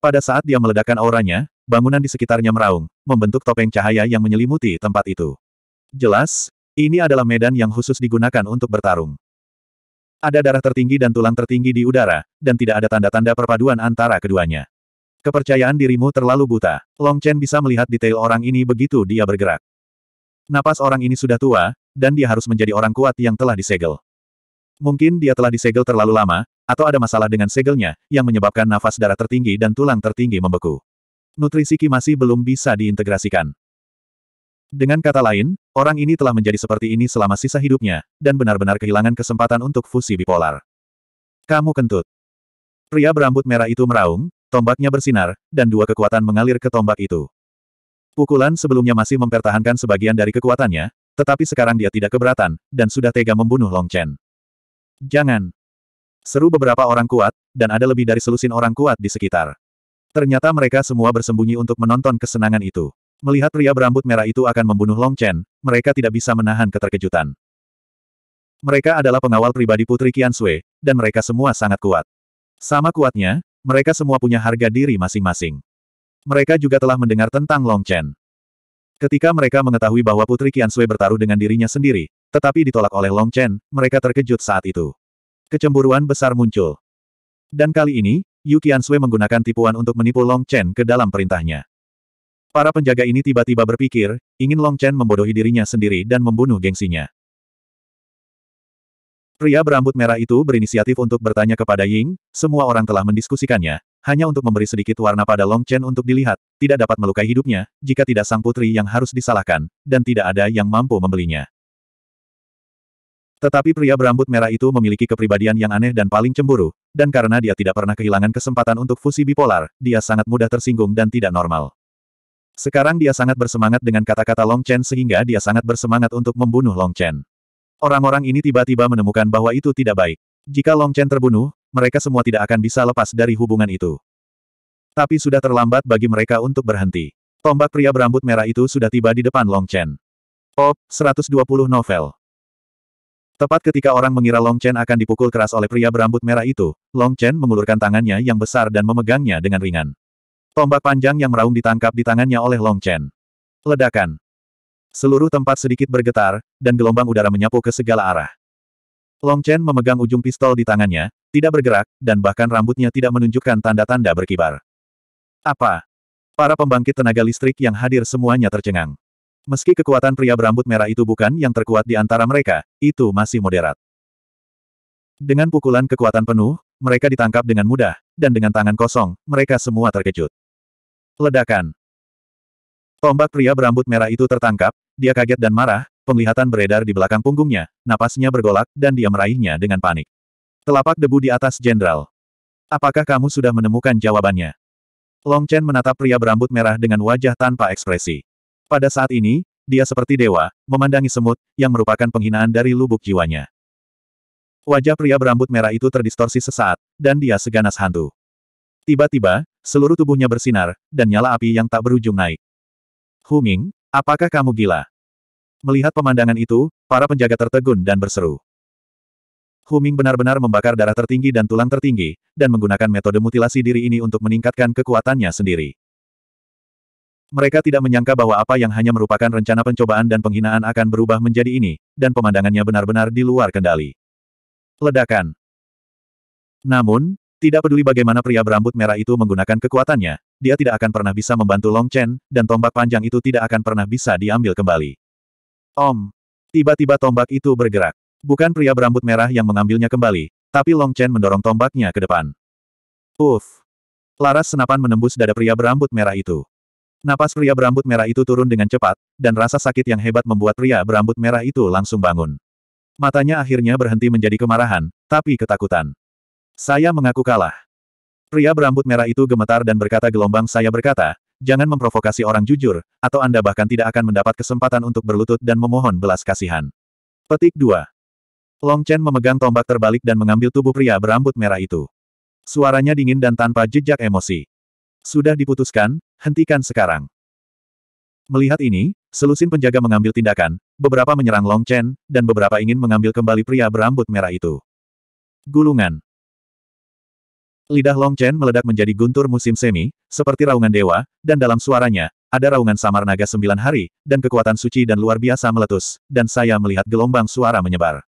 Pada saat dia meledakkan auranya, bangunan di sekitarnya meraung, membentuk topeng cahaya yang menyelimuti tempat itu. Jelas, ini adalah medan yang khusus digunakan untuk bertarung. Ada darah tertinggi dan tulang tertinggi di udara, dan tidak ada tanda-tanda perpaduan antara keduanya. Kepercayaan dirimu terlalu buta. Long Chen bisa melihat detail orang ini begitu dia bergerak. Napas orang ini sudah tua, dan dia harus menjadi orang kuat yang telah disegel. Mungkin dia telah disegel terlalu lama, atau ada masalah dengan segelnya, yang menyebabkan nafas darah tertinggi dan tulang tertinggi membeku. Nutrisi Ki masih belum bisa diintegrasikan. Dengan kata lain, orang ini telah menjadi seperti ini selama sisa hidupnya, dan benar-benar kehilangan kesempatan untuk fusi bipolar. Kamu kentut. Pria berambut merah itu meraung, tombaknya bersinar, dan dua kekuatan mengalir ke tombak itu. Pukulan sebelumnya masih mempertahankan sebagian dari kekuatannya, tetapi sekarang dia tidak keberatan, dan sudah tega membunuh Long Chen. Jangan! Seru beberapa orang kuat, dan ada lebih dari selusin orang kuat di sekitar. Ternyata mereka semua bersembunyi untuk menonton kesenangan itu. Melihat pria berambut merah itu akan membunuh Long Chen, mereka tidak bisa menahan keterkejutan. Mereka adalah pengawal pribadi Putri Qian Sui, dan mereka semua sangat kuat. Sama kuatnya, mereka semua punya harga diri masing-masing. Mereka juga telah mendengar tentang Long Chen. Ketika mereka mengetahui bahwa Putri Qian Sui bertaruh dengan dirinya sendiri, tetapi ditolak oleh Long Chen, mereka terkejut saat itu. Kecemburuan besar muncul. Dan kali ini, Yu Qian Sui menggunakan tipuan untuk menipu Long Chen ke dalam perintahnya. Para penjaga ini tiba-tiba berpikir, ingin Long Chen membodohi dirinya sendiri dan membunuh gengsinya. Pria berambut merah itu berinisiatif untuk bertanya kepada Ying, semua orang telah mendiskusikannya, hanya untuk memberi sedikit warna pada Long Chen untuk dilihat, tidak dapat melukai hidupnya, jika tidak sang putri yang harus disalahkan, dan tidak ada yang mampu membelinya. Tetapi pria berambut merah itu memiliki kepribadian yang aneh dan paling cemburu, dan karena dia tidak pernah kehilangan kesempatan untuk fusi bipolar, dia sangat mudah tersinggung dan tidak normal. Sekarang dia sangat bersemangat dengan kata-kata Long Chen sehingga dia sangat bersemangat untuk membunuh Long Chen. Orang-orang ini tiba-tiba menemukan bahwa itu tidak baik. Jika Long Chen terbunuh, mereka semua tidak akan bisa lepas dari hubungan itu. Tapi sudah terlambat bagi mereka untuk berhenti. Tombak pria berambut merah itu sudah tiba di depan Long Chen. Op, 120 novel. Tepat ketika orang mengira Long Chen akan dipukul keras oleh pria berambut merah itu, Long Chen mengulurkan tangannya yang besar dan memegangnya dengan ringan. Tombak panjang yang meraung ditangkap di tangannya oleh Long Chen. Ledakan. Seluruh tempat sedikit bergetar, dan gelombang udara menyapu ke segala arah. Long Chen memegang ujung pistol di tangannya, tidak bergerak, dan bahkan rambutnya tidak menunjukkan tanda-tanda berkibar. Apa? Para pembangkit tenaga listrik yang hadir semuanya tercengang. Meski kekuatan pria berambut merah itu bukan yang terkuat di antara mereka, itu masih moderat. Dengan pukulan kekuatan penuh, mereka ditangkap dengan mudah, dan dengan tangan kosong, mereka semua terkejut. Ledakan. Tombak pria berambut merah itu tertangkap, dia kaget dan marah, penglihatan beredar di belakang punggungnya, napasnya bergolak, dan dia meraihnya dengan panik. Telapak debu di atas jenderal. Apakah kamu sudah menemukan jawabannya? Long Chen menatap pria berambut merah dengan wajah tanpa ekspresi. Pada saat ini, dia seperti dewa, memandangi semut, yang merupakan penghinaan dari lubuk jiwanya. Wajah pria berambut merah itu terdistorsi sesaat, dan dia seganas hantu. Tiba-tiba, seluruh tubuhnya bersinar, dan nyala api yang tak berujung naik. Huming, apakah kamu gila? Melihat pemandangan itu, para penjaga tertegun dan berseru. Huming benar-benar membakar darah tertinggi dan tulang tertinggi, dan menggunakan metode mutilasi diri ini untuk meningkatkan kekuatannya sendiri. Mereka tidak menyangka bahwa apa yang hanya merupakan rencana pencobaan dan penghinaan akan berubah menjadi ini, dan pemandangannya benar-benar di luar kendali. Ledakan. Namun, tidak peduli bagaimana pria berambut merah itu menggunakan kekuatannya, dia tidak akan pernah bisa membantu Long Chen, dan tombak panjang itu tidak akan pernah bisa diambil kembali. Om! Tiba-tiba tombak itu bergerak. Bukan pria berambut merah yang mengambilnya kembali, tapi Long Chen mendorong tombaknya ke depan. Uff! Laras senapan menembus dada pria berambut merah itu. Napas pria berambut merah itu turun dengan cepat, dan rasa sakit yang hebat membuat pria berambut merah itu langsung bangun. Matanya akhirnya berhenti menjadi kemarahan, tapi ketakutan. Saya mengaku kalah. Pria berambut merah itu gemetar dan berkata gelombang saya berkata, jangan memprovokasi orang jujur, atau Anda bahkan tidak akan mendapat kesempatan untuk berlutut dan memohon belas kasihan. Petik 2. Long Chen memegang tombak terbalik dan mengambil tubuh pria berambut merah itu. Suaranya dingin dan tanpa jejak emosi. Sudah diputuskan, hentikan sekarang. Melihat ini, selusin penjaga mengambil tindakan, beberapa menyerang Long Chen, dan beberapa ingin mengambil kembali pria berambut merah itu. Gulungan Lidah Long Chen meledak menjadi guntur musim semi, seperti raungan dewa, dan dalam suaranya, ada raungan samar naga sembilan hari, dan kekuatan suci dan luar biasa meletus, dan saya melihat gelombang suara menyebar.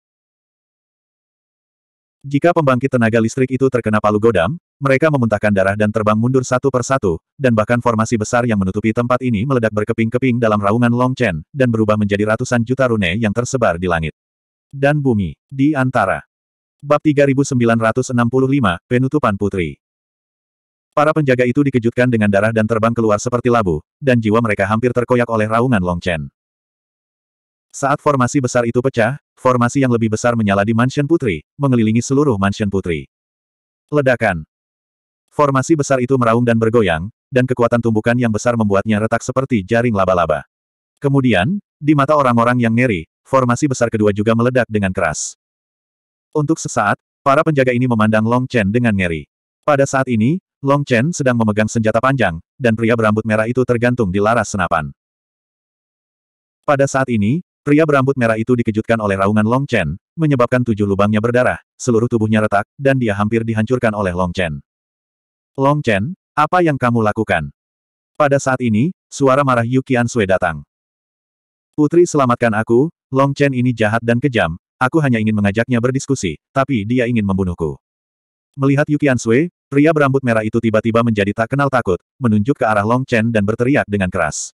Jika pembangkit tenaga listrik itu terkena palu godam, mereka memuntahkan darah dan terbang mundur satu per satu, dan bahkan formasi besar yang menutupi tempat ini meledak berkeping-keping dalam raungan Long Chen, dan berubah menjadi ratusan juta rune yang tersebar di langit. Dan bumi, di antara. Bab 3965, Penutupan Putri. Para penjaga itu dikejutkan dengan darah dan terbang keluar seperti labu, dan jiwa mereka hampir terkoyak oleh raungan Long Chen. Saat formasi besar itu pecah, formasi yang lebih besar menyala di mansion putri, mengelilingi seluruh mansion putri. Ledakan. Formasi besar itu meraung dan bergoyang, dan kekuatan tumbukan yang besar membuatnya retak seperti jaring laba-laba. Kemudian, di mata orang-orang yang ngeri, formasi besar kedua juga meledak dengan keras. Untuk sesaat, para penjaga ini memandang Long Chen dengan ngeri. Pada saat ini, Long Chen sedang memegang senjata panjang, dan pria berambut merah itu tergantung di laras senapan. Pada saat ini, Pria berambut merah itu dikejutkan oleh raungan Long Chen, menyebabkan tujuh lubangnya berdarah, seluruh tubuhnya retak, dan dia hampir dihancurkan oleh Long Chen. Long Chen, apa yang kamu lakukan? Pada saat ini, suara marah Yu Sui datang. Putri selamatkan aku, Long Chen ini jahat dan kejam, aku hanya ingin mengajaknya berdiskusi, tapi dia ingin membunuhku. Melihat Yu Sui, pria berambut merah itu tiba-tiba menjadi tak kenal takut, menunjuk ke arah Long Chen dan berteriak dengan keras.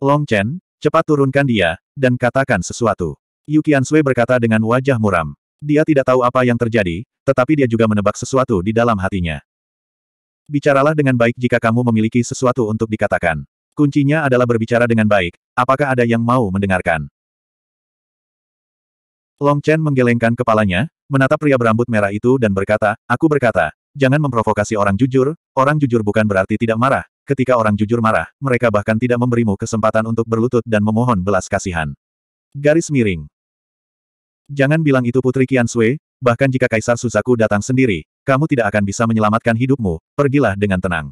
Long Chen, Cepat turunkan dia, dan katakan sesuatu. Yu Sui berkata dengan wajah muram. Dia tidak tahu apa yang terjadi, tetapi dia juga menebak sesuatu di dalam hatinya. Bicaralah dengan baik jika kamu memiliki sesuatu untuk dikatakan. Kuncinya adalah berbicara dengan baik, apakah ada yang mau mendengarkan? Long Chen menggelengkan kepalanya, menatap pria berambut merah itu dan berkata, Aku berkata, jangan memprovokasi orang jujur, orang jujur bukan berarti tidak marah, ketika orang jujur marah, mereka bahkan tidak memberimu kesempatan untuk berlutut dan memohon belas kasihan. Garis miring. Jangan bilang itu Putri Qian Sui, bahkan jika Kaisar Suzaku datang sendiri, kamu tidak akan bisa menyelamatkan hidupmu, pergilah dengan tenang.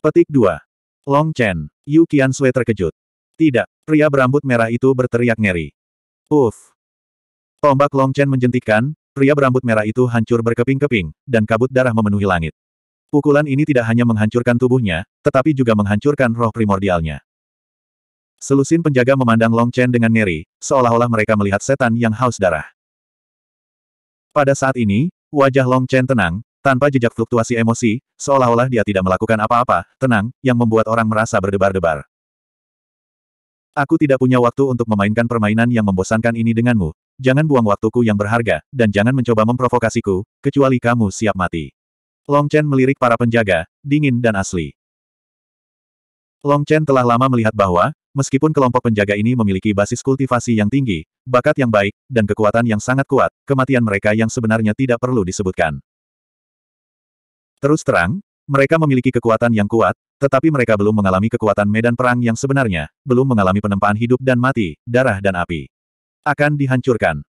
Petik 2. Long Chen, Yu Qian Sui terkejut. Tidak, pria berambut merah itu berteriak ngeri. Uff. Tombak Long Chen menjentikan. pria berambut merah itu hancur berkeping-keping, dan kabut darah memenuhi langit. Pukulan ini tidak hanya menghancurkan tubuhnya, tetapi juga menghancurkan roh primordialnya. Selusin penjaga memandang Long Chen dengan ngeri, seolah-olah mereka melihat setan yang haus darah. Pada saat ini, wajah Long Chen tenang, tanpa jejak fluktuasi emosi, seolah-olah dia tidak melakukan apa-apa, tenang, yang membuat orang merasa berdebar-debar. Aku tidak punya waktu untuk memainkan permainan yang membosankan ini denganmu, jangan buang waktuku yang berharga, dan jangan mencoba memprovokasiku, kecuali kamu siap mati. Long Chen melirik para penjaga, dingin dan asli. Long Chen telah lama melihat bahwa, meskipun kelompok penjaga ini memiliki basis kultivasi yang tinggi, bakat yang baik, dan kekuatan yang sangat kuat, kematian mereka yang sebenarnya tidak perlu disebutkan. Terus terang, mereka memiliki kekuatan yang kuat, tetapi mereka belum mengalami kekuatan medan perang yang sebenarnya, belum mengalami penempaan hidup dan mati, darah dan api. Akan dihancurkan.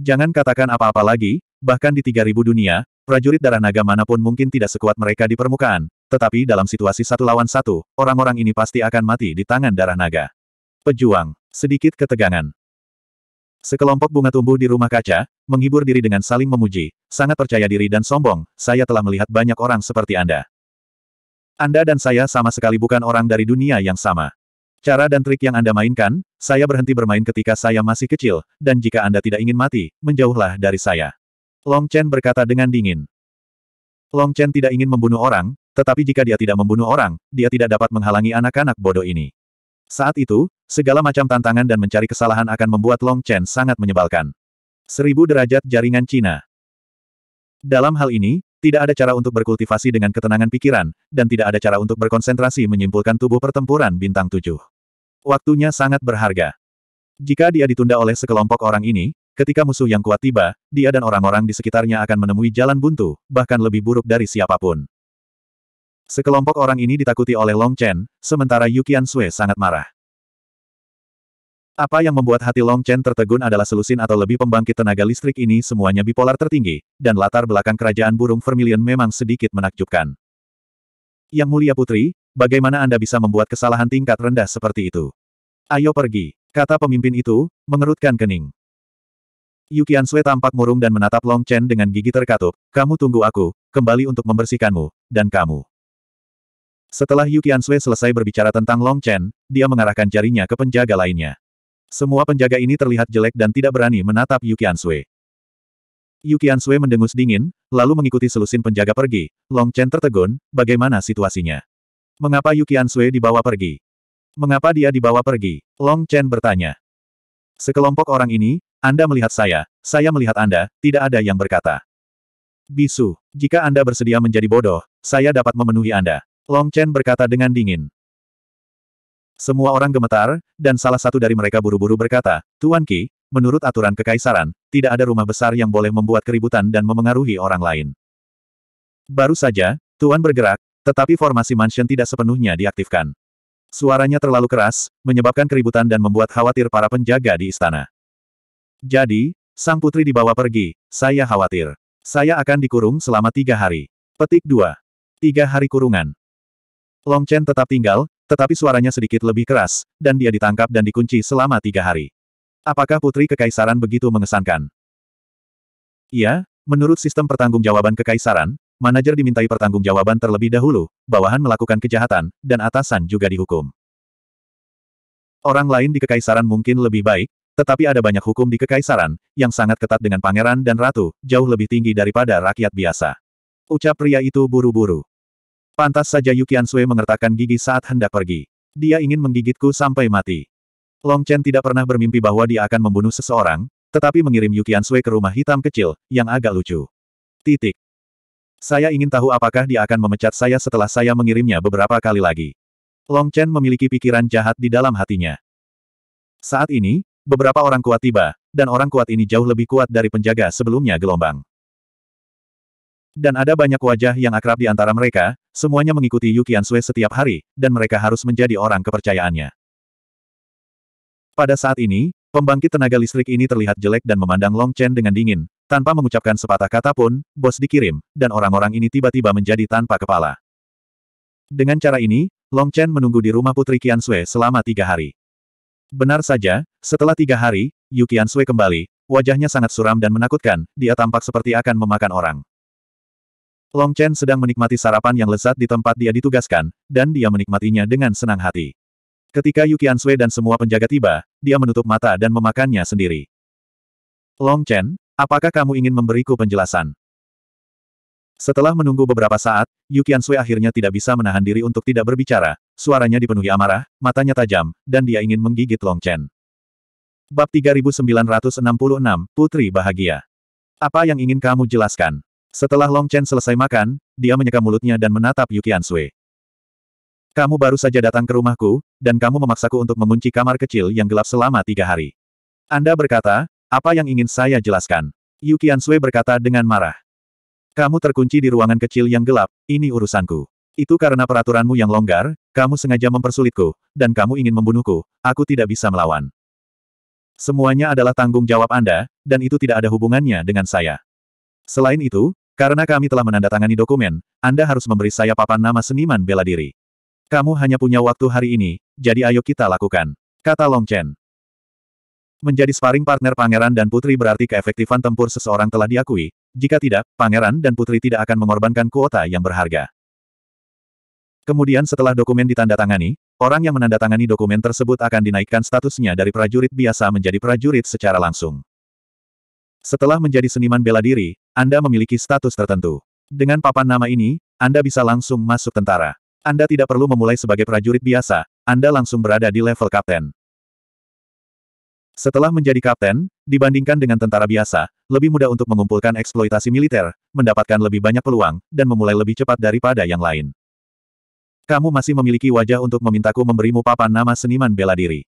Jangan katakan apa-apa lagi, bahkan di 3000 dunia, Prajurit darah naga manapun mungkin tidak sekuat mereka di permukaan, tetapi dalam situasi satu lawan satu, orang-orang ini pasti akan mati di tangan darah naga. Pejuang, sedikit ketegangan. Sekelompok bunga tumbuh di rumah kaca, menghibur diri dengan saling memuji, sangat percaya diri dan sombong, saya telah melihat banyak orang seperti Anda. Anda dan saya sama sekali bukan orang dari dunia yang sama. Cara dan trik yang Anda mainkan, saya berhenti bermain ketika saya masih kecil, dan jika Anda tidak ingin mati, menjauhlah dari saya. Long Chen berkata dengan dingin. Long Chen tidak ingin membunuh orang, tetapi jika dia tidak membunuh orang, dia tidak dapat menghalangi anak-anak bodoh ini. Saat itu, segala macam tantangan dan mencari kesalahan akan membuat Long Chen sangat menyebalkan. Seribu derajat jaringan Cina. Dalam hal ini, tidak ada cara untuk berkultivasi dengan ketenangan pikiran, dan tidak ada cara untuk berkonsentrasi menyimpulkan tubuh pertempuran bintang tujuh. Waktunya sangat berharga. Jika dia ditunda oleh sekelompok orang ini, Ketika musuh yang kuat tiba, dia dan orang-orang di sekitarnya akan menemui jalan buntu, bahkan lebih buruk dari siapapun. Sekelompok orang ini ditakuti oleh Long Chen, sementara Yukian Sui sangat marah. Apa yang membuat hati Long Chen tertegun adalah selusin atau lebih pembangkit tenaga listrik ini semuanya bipolar tertinggi, dan latar belakang kerajaan burung Vermilion memang sedikit menakjubkan. Yang mulia putri, bagaimana Anda bisa membuat kesalahan tingkat rendah seperti itu? Ayo pergi, kata pemimpin itu, mengerutkan kening. Yukian Sui tampak murung dan menatap Long Chen dengan gigi terkatup. Kamu tunggu aku, kembali untuk membersihkanmu, dan kamu. Setelah Yukian Sui selesai berbicara tentang Long Chen, dia mengarahkan jarinya ke penjaga lainnya. Semua penjaga ini terlihat jelek dan tidak berani menatap Yukian Sui. Yukian Sui mendengus dingin, lalu mengikuti selusin penjaga pergi. Long Chen tertegun, bagaimana situasinya? Mengapa Yukian Sui dibawa pergi? Mengapa dia dibawa pergi? Long Chen bertanya. Sekelompok orang ini, anda melihat saya, saya melihat Anda, tidak ada yang berkata. Bisu, jika Anda bersedia menjadi bodoh, saya dapat memenuhi Anda. Long Chen berkata dengan dingin. Semua orang gemetar, dan salah satu dari mereka buru-buru berkata, Tuan Ki, menurut aturan kekaisaran, tidak ada rumah besar yang boleh membuat keributan dan memengaruhi orang lain. Baru saja, Tuan bergerak, tetapi formasi mansion tidak sepenuhnya diaktifkan. Suaranya terlalu keras, menyebabkan keributan dan membuat khawatir para penjaga di istana. Jadi, sang putri dibawa pergi, saya khawatir. Saya akan dikurung selama tiga hari. Petik dua, Tiga hari kurungan. Long Chen tetap tinggal, tetapi suaranya sedikit lebih keras, dan dia ditangkap dan dikunci selama tiga hari. Apakah putri kekaisaran begitu mengesankan? Iya, menurut sistem pertanggungjawaban kekaisaran, manajer dimintai pertanggungjawaban terlebih dahulu, bawahan melakukan kejahatan, dan atasan juga dihukum. Orang lain di kekaisaran mungkin lebih baik, tetapi ada banyak hukum di kekaisaran, yang sangat ketat dengan pangeran dan ratu, jauh lebih tinggi daripada rakyat biasa. Ucap pria itu buru-buru. Pantas saja Yukian Sui mengertakkan gigi saat hendak pergi. Dia ingin menggigitku sampai mati. Long Chen tidak pernah bermimpi bahwa dia akan membunuh seseorang, tetapi mengirim Yukian Sui ke rumah hitam kecil, yang agak lucu. Titik. Saya ingin tahu apakah dia akan memecat saya setelah saya mengirimnya beberapa kali lagi. Long Chen memiliki pikiran jahat di dalam hatinya. Saat ini, Beberapa orang kuat tiba, dan orang kuat ini jauh lebih kuat dari penjaga sebelumnya gelombang. Dan ada banyak wajah yang akrab di antara mereka, semuanya mengikuti Yukian Sue setiap hari, dan mereka harus menjadi orang kepercayaannya. Pada saat ini, pembangkit tenaga listrik ini terlihat jelek dan memandang Long Chen dengan dingin, tanpa mengucapkan sepatah kata pun, bos dikirim, dan orang-orang ini tiba-tiba menjadi tanpa kepala. Dengan cara ini, Long Chen menunggu di rumah Putri Kian Sui selama tiga hari. Benar saja, setelah tiga hari, Yu Qiansui kembali, wajahnya sangat suram dan menakutkan, dia tampak seperti akan memakan orang. Long Chen sedang menikmati sarapan yang lezat di tempat dia ditugaskan, dan dia menikmatinya dengan senang hati. Ketika Yu Qiansui dan semua penjaga tiba, dia menutup mata dan memakannya sendiri. Long Chen, apakah kamu ingin memberiku penjelasan? Setelah menunggu beberapa saat, Yukian Sui akhirnya tidak bisa menahan diri untuk tidak berbicara, suaranya dipenuhi amarah, matanya tajam, dan dia ingin menggigit Long Chen. Bab 3966, Putri Bahagia. Apa yang ingin kamu jelaskan? Setelah Long Chen selesai makan, dia menyeka mulutnya dan menatap Yukian Sui. Kamu baru saja datang ke rumahku, dan kamu memaksaku untuk mengunci kamar kecil yang gelap selama tiga hari. Anda berkata, apa yang ingin saya jelaskan? Yukian Sui berkata dengan marah. Kamu terkunci di ruangan kecil yang gelap, ini urusanku. Itu karena peraturanmu yang longgar, kamu sengaja mempersulitku, dan kamu ingin membunuhku, aku tidak bisa melawan. Semuanya adalah tanggung jawab Anda, dan itu tidak ada hubungannya dengan saya. Selain itu, karena kami telah menandatangani dokumen, Anda harus memberi saya papan nama seniman bela diri. Kamu hanya punya waktu hari ini, jadi ayo kita lakukan. Kata Long Chen. Menjadi sparring partner pangeran dan putri berarti keefektifan tempur seseorang telah diakui, jika tidak, pangeran dan putri tidak akan mengorbankan kuota yang berharga. Kemudian setelah dokumen ditandatangani, orang yang menandatangani dokumen tersebut akan dinaikkan statusnya dari prajurit biasa menjadi prajurit secara langsung. Setelah menjadi seniman bela diri, Anda memiliki status tertentu. Dengan papan nama ini, Anda bisa langsung masuk tentara. Anda tidak perlu memulai sebagai prajurit biasa, Anda langsung berada di level kapten. Setelah menjadi kapten, dibandingkan dengan tentara biasa, lebih mudah untuk mengumpulkan eksploitasi militer, mendapatkan lebih banyak peluang, dan memulai lebih cepat daripada yang lain. Kamu masih memiliki wajah untuk memintaku memberimu papan nama seniman bela diri.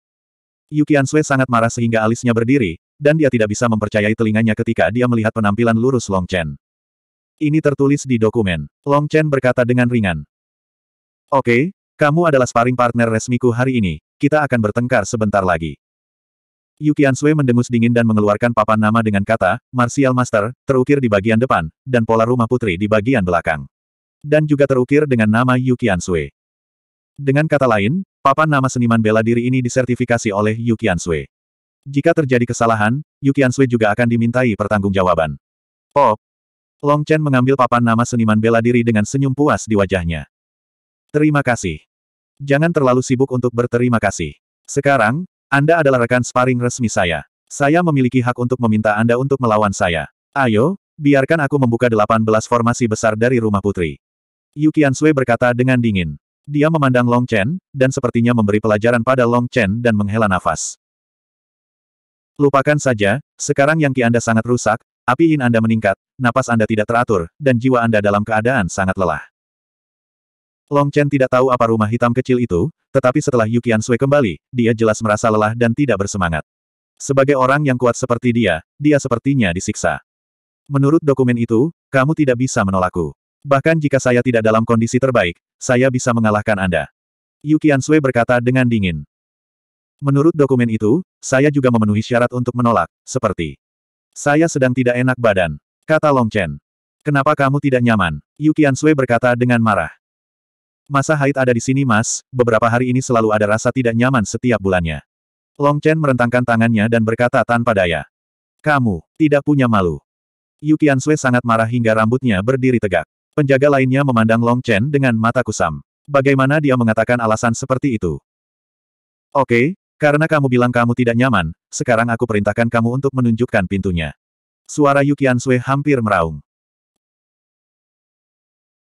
Yukian Sui sangat marah sehingga alisnya berdiri, dan dia tidak bisa mempercayai telinganya ketika dia melihat penampilan lurus Long Chen. Ini tertulis di dokumen. Long Chen berkata dengan ringan. Oke, okay, kamu adalah sparring partner resmiku hari ini, kita akan bertengkar sebentar lagi. Yukian Sui mendengus dingin dan mengeluarkan papan nama dengan kata, Martial Master, terukir di bagian depan, dan pola rumah putri di bagian belakang. Dan juga terukir dengan nama Yukian Sui. Dengan kata lain, papan nama seniman bela diri ini disertifikasi oleh Yukian Sui. Jika terjadi kesalahan, Yukian Sui juga akan dimintai pertanggungjawaban. Pop! Oh. Long Chen mengambil papan nama seniman bela diri dengan senyum puas di wajahnya. Terima kasih. Jangan terlalu sibuk untuk berterima kasih. Sekarang, anda adalah rekan sparring resmi saya. Saya memiliki hak untuk meminta Anda untuk melawan saya. Ayo, biarkan aku membuka 18 formasi besar dari rumah putri. Yu Sui berkata dengan dingin. Dia memandang Long Chen, dan sepertinya memberi pelajaran pada Long Chen dan menghela nafas. Lupakan saja, sekarang yang ki Anda sangat rusak, api in Anda meningkat, napas Anda tidak teratur, dan jiwa Anda dalam keadaan sangat lelah. Long Chen tidak tahu apa rumah hitam kecil itu, tetapi setelah Yukian Sui kembali, dia jelas merasa lelah dan tidak bersemangat. Sebagai orang yang kuat seperti dia, dia sepertinya disiksa. Menurut dokumen itu, kamu tidak bisa menolakku. Bahkan jika saya tidak dalam kondisi terbaik, saya bisa mengalahkan Anda. Yukian Sui berkata dengan dingin. Menurut dokumen itu, saya juga memenuhi syarat untuk menolak, seperti saya sedang tidak enak badan, kata Long Chen. Kenapa kamu tidak nyaman? Yukian Sui berkata dengan marah. Masa haid ada di sini mas, beberapa hari ini selalu ada rasa tidak nyaman setiap bulannya. Long Chen merentangkan tangannya dan berkata tanpa daya. Kamu, tidak punya malu. Yu Sui sangat marah hingga rambutnya berdiri tegak. Penjaga lainnya memandang Long Chen dengan mata kusam. Bagaimana dia mengatakan alasan seperti itu? Oke, karena kamu bilang kamu tidak nyaman, sekarang aku perintahkan kamu untuk menunjukkan pintunya. Suara Yukian Sui hampir meraung.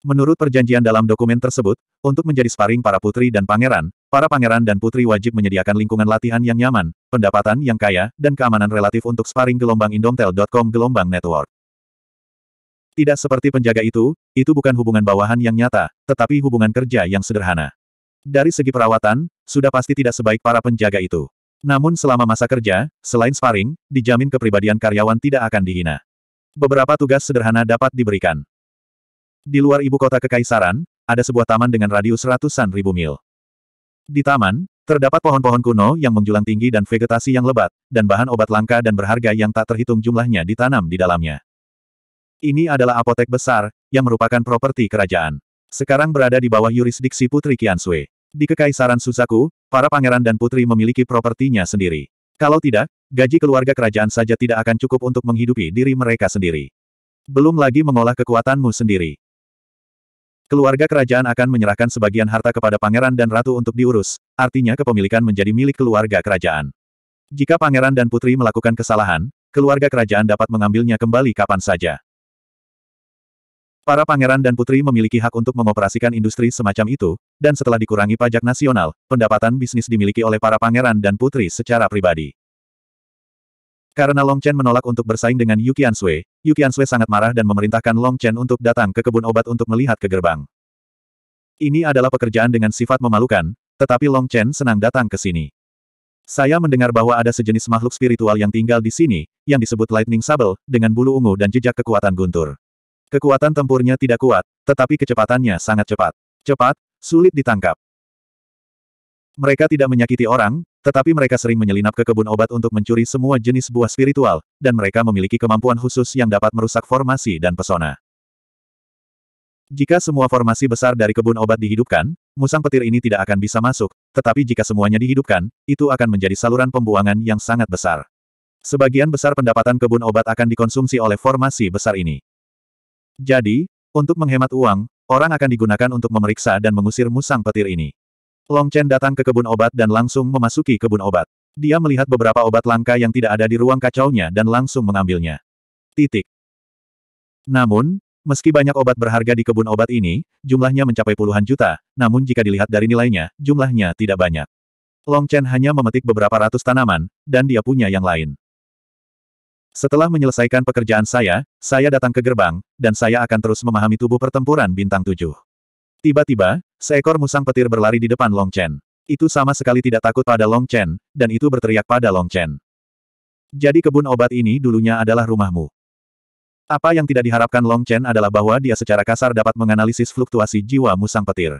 Menurut perjanjian dalam dokumen tersebut, untuk menjadi sparring para putri dan pangeran, para pangeran dan putri wajib menyediakan lingkungan latihan yang nyaman, pendapatan yang kaya, dan keamanan relatif untuk sparring gelombang indomtel.com gelombang network. Tidak seperti penjaga itu, itu bukan hubungan bawahan yang nyata, tetapi hubungan kerja yang sederhana. Dari segi perawatan, sudah pasti tidak sebaik para penjaga itu. Namun selama masa kerja, selain sparring, dijamin kepribadian karyawan tidak akan dihina. Beberapa tugas sederhana dapat diberikan. Di luar ibu kota kekaisaran, ada sebuah taman dengan radius ratusan ribu mil. Di taman, terdapat pohon-pohon kuno yang menjulang tinggi dan vegetasi yang lebat, dan bahan obat langka dan berharga yang tak terhitung jumlahnya ditanam di dalamnya. Ini adalah apotek besar, yang merupakan properti kerajaan. Sekarang berada di bawah yurisdiksi Putri Qiansui. Di Kekaisaran Suzaku, para pangeran dan putri memiliki propertinya sendiri. Kalau tidak, gaji keluarga kerajaan saja tidak akan cukup untuk menghidupi diri mereka sendiri. Belum lagi mengolah kekuatanmu sendiri. Keluarga kerajaan akan menyerahkan sebagian harta kepada pangeran dan ratu untuk diurus, artinya kepemilikan menjadi milik keluarga kerajaan. Jika pangeran dan putri melakukan kesalahan, keluarga kerajaan dapat mengambilnya kembali kapan saja. Para pangeran dan putri memiliki hak untuk mengoperasikan industri semacam itu, dan setelah dikurangi pajak nasional, pendapatan bisnis dimiliki oleh para pangeran dan putri secara pribadi. Karena Long Chen menolak untuk bersaing dengan Yukian Sui, Yukian Sui sangat marah dan memerintahkan Long Chen untuk datang ke kebun obat untuk melihat ke gerbang. Ini adalah pekerjaan dengan sifat memalukan, tetapi Long Chen senang datang ke sini. Saya mendengar bahwa ada sejenis makhluk spiritual yang tinggal di sini, yang disebut Lightning Sable, dengan bulu ungu dan jejak kekuatan guntur. Kekuatan tempurnya tidak kuat, tetapi kecepatannya sangat cepat. Cepat, sulit ditangkap. Mereka tidak menyakiti orang, tetapi mereka sering menyelinap ke kebun obat untuk mencuri semua jenis buah spiritual, dan mereka memiliki kemampuan khusus yang dapat merusak formasi dan pesona. Jika semua formasi besar dari kebun obat dihidupkan, musang petir ini tidak akan bisa masuk, tetapi jika semuanya dihidupkan, itu akan menjadi saluran pembuangan yang sangat besar. Sebagian besar pendapatan kebun obat akan dikonsumsi oleh formasi besar ini. Jadi, untuk menghemat uang, orang akan digunakan untuk memeriksa dan mengusir musang petir ini. Long Chen datang ke kebun obat dan langsung memasuki kebun obat. Dia melihat beberapa obat langka yang tidak ada di ruang kacaunya dan langsung mengambilnya. Titik. Namun, meski banyak obat berharga di kebun obat ini, jumlahnya mencapai puluhan juta, namun jika dilihat dari nilainya, jumlahnya tidak banyak. Long Chen hanya memetik beberapa ratus tanaman, dan dia punya yang lain. Setelah menyelesaikan pekerjaan saya, saya datang ke gerbang, dan saya akan terus memahami tubuh pertempuran bintang tujuh. Tiba-tiba, Seekor musang petir berlari di depan Long Chen. Itu sama sekali tidak takut pada Long Chen, dan itu berteriak pada Long Chen. Jadi kebun obat ini dulunya adalah rumahmu. Apa yang tidak diharapkan Long Chen adalah bahwa dia secara kasar dapat menganalisis fluktuasi jiwa musang petir.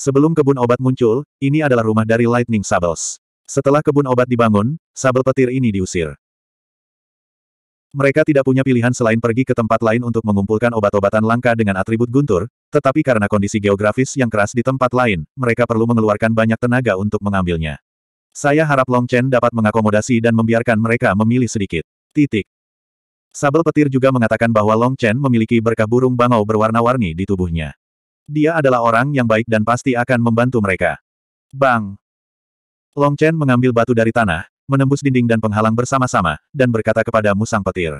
Sebelum kebun obat muncul, ini adalah rumah dari Lightning Sables. Setelah kebun obat dibangun, sabel petir ini diusir. Mereka tidak punya pilihan selain pergi ke tempat lain untuk mengumpulkan obat-obatan langka dengan atribut guntur, tetapi karena kondisi geografis yang keras di tempat lain, mereka perlu mengeluarkan banyak tenaga untuk mengambilnya. Saya harap Long Chen dapat mengakomodasi dan membiarkan mereka memilih sedikit. Titik. Sabel petir juga mengatakan bahwa Long Chen memiliki berkah burung bangau berwarna-warni di tubuhnya. Dia adalah orang yang baik dan pasti akan membantu mereka. Bang! Long Chen mengambil batu dari tanah, menembus dinding dan penghalang bersama-sama, dan berkata kepada musang petir.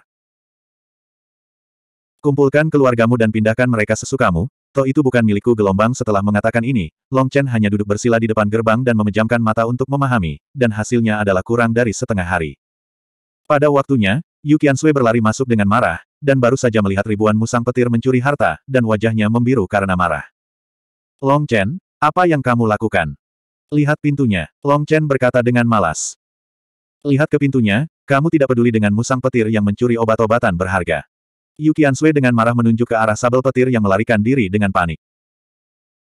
Kumpulkan keluargamu dan pindahkan mereka sesukamu, Toh itu bukan milikku gelombang setelah mengatakan ini, Long Chen hanya duduk bersila di depan gerbang dan memejamkan mata untuk memahami, dan hasilnya adalah kurang dari setengah hari. Pada waktunya, Yu Sui berlari masuk dengan marah, dan baru saja melihat ribuan musang petir mencuri harta, dan wajahnya membiru karena marah. Long Chen, apa yang kamu lakukan? Lihat pintunya, Long Chen berkata dengan malas. Lihat ke pintunya, kamu tidak peduli dengan musang petir yang mencuri obat-obatan berharga. Yu Qiansui dengan marah menunjuk ke arah sabel petir yang melarikan diri dengan panik.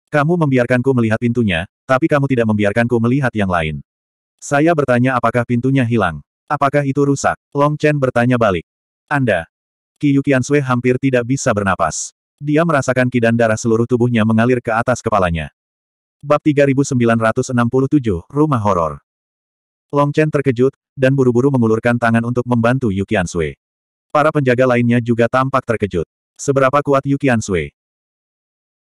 Kamu membiarkanku melihat pintunya, tapi kamu tidak membiarkanku melihat yang lain. Saya bertanya apakah pintunya hilang. Apakah itu rusak? Long Chen bertanya balik. Anda. Ki Yukiansue hampir tidak bisa bernapas. Dia merasakan kidan darah seluruh tubuhnya mengalir ke atas kepalanya. Bab 3967, Rumah Horor. Long Chen terkejut, dan buru-buru mengulurkan tangan untuk membantu Yukiansue. Para penjaga lainnya juga tampak terkejut. Seberapa kuat Yu Sui?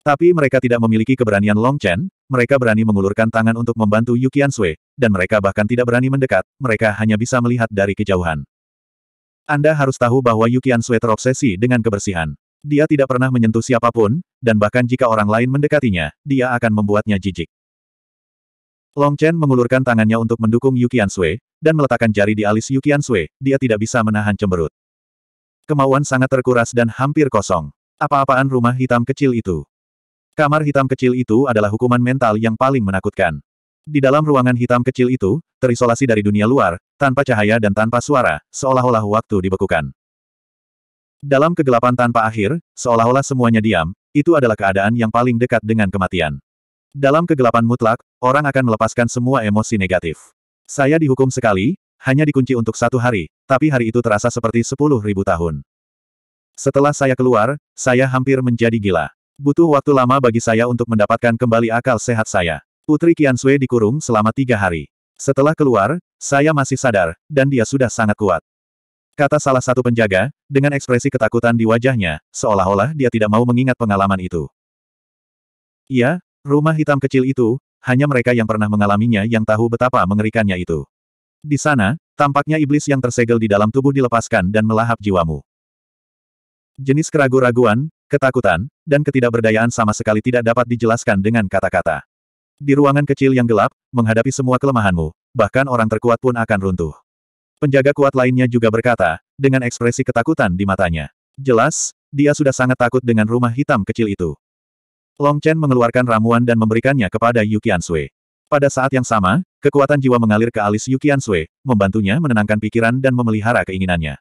Tapi mereka tidak memiliki keberanian Long Chen, mereka berani mengulurkan tangan untuk membantu Yu Sui, dan mereka bahkan tidak berani mendekat, mereka hanya bisa melihat dari kejauhan. Anda harus tahu bahwa Yu Sui terobsesi dengan kebersihan. Dia tidak pernah menyentuh siapapun, dan bahkan jika orang lain mendekatinya, dia akan membuatnya jijik. Long Chen mengulurkan tangannya untuk mendukung Yu Sui, dan meletakkan jari di alis Yu Sui, dia tidak bisa menahan cemberut. Kemauan sangat terkuras dan hampir kosong. Apa-apaan rumah hitam kecil itu? Kamar hitam kecil itu adalah hukuman mental yang paling menakutkan. Di dalam ruangan hitam kecil itu, terisolasi dari dunia luar, tanpa cahaya dan tanpa suara, seolah-olah waktu dibekukan. Dalam kegelapan tanpa akhir, seolah-olah semuanya diam, itu adalah keadaan yang paling dekat dengan kematian. Dalam kegelapan mutlak, orang akan melepaskan semua emosi negatif. Saya dihukum sekali, hanya dikunci untuk satu hari, tapi hari itu terasa seperti sepuluh ribu tahun. Setelah saya keluar, saya hampir menjadi gila. Butuh waktu lama bagi saya untuk mendapatkan kembali akal sehat saya. Putri Qian dikurung selama tiga hari. Setelah keluar, saya masih sadar, dan dia sudah sangat kuat. Kata salah satu penjaga, dengan ekspresi ketakutan di wajahnya, seolah-olah dia tidak mau mengingat pengalaman itu. Iya, rumah hitam kecil itu, hanya mereka yang pernah mengalaminya yang tahu betapa mengerikannya itu. Di sana, tampaknya iblis yang tersegel di dalam tubuh dilepaskan dan melahap jiwamu. Jenis keraguan-raguan, ketakutan, dan ketidakberdayaan sama sekali tidak dapat dijelaskan dengan kata-kata. Di ruangan kecil yang gelap, menghadapi semua kelemahanmu, bahkan orang terkuat pun akan runtuh. Penjaga kuat lainnya juga berkata, dengan ekspresi ketakutan di matanya. Jelas, dia sudah sangat takut dengan rumah hitam kecil itu. Long Chen mengeluarkan ramuan dan memberikannya kepada Yu Sui. Pada saat yang sama, Kekuatan jiwa mengalir ke alis Yukian Sui, membantunya menenangkan pikiran dan memelihara keinginannya.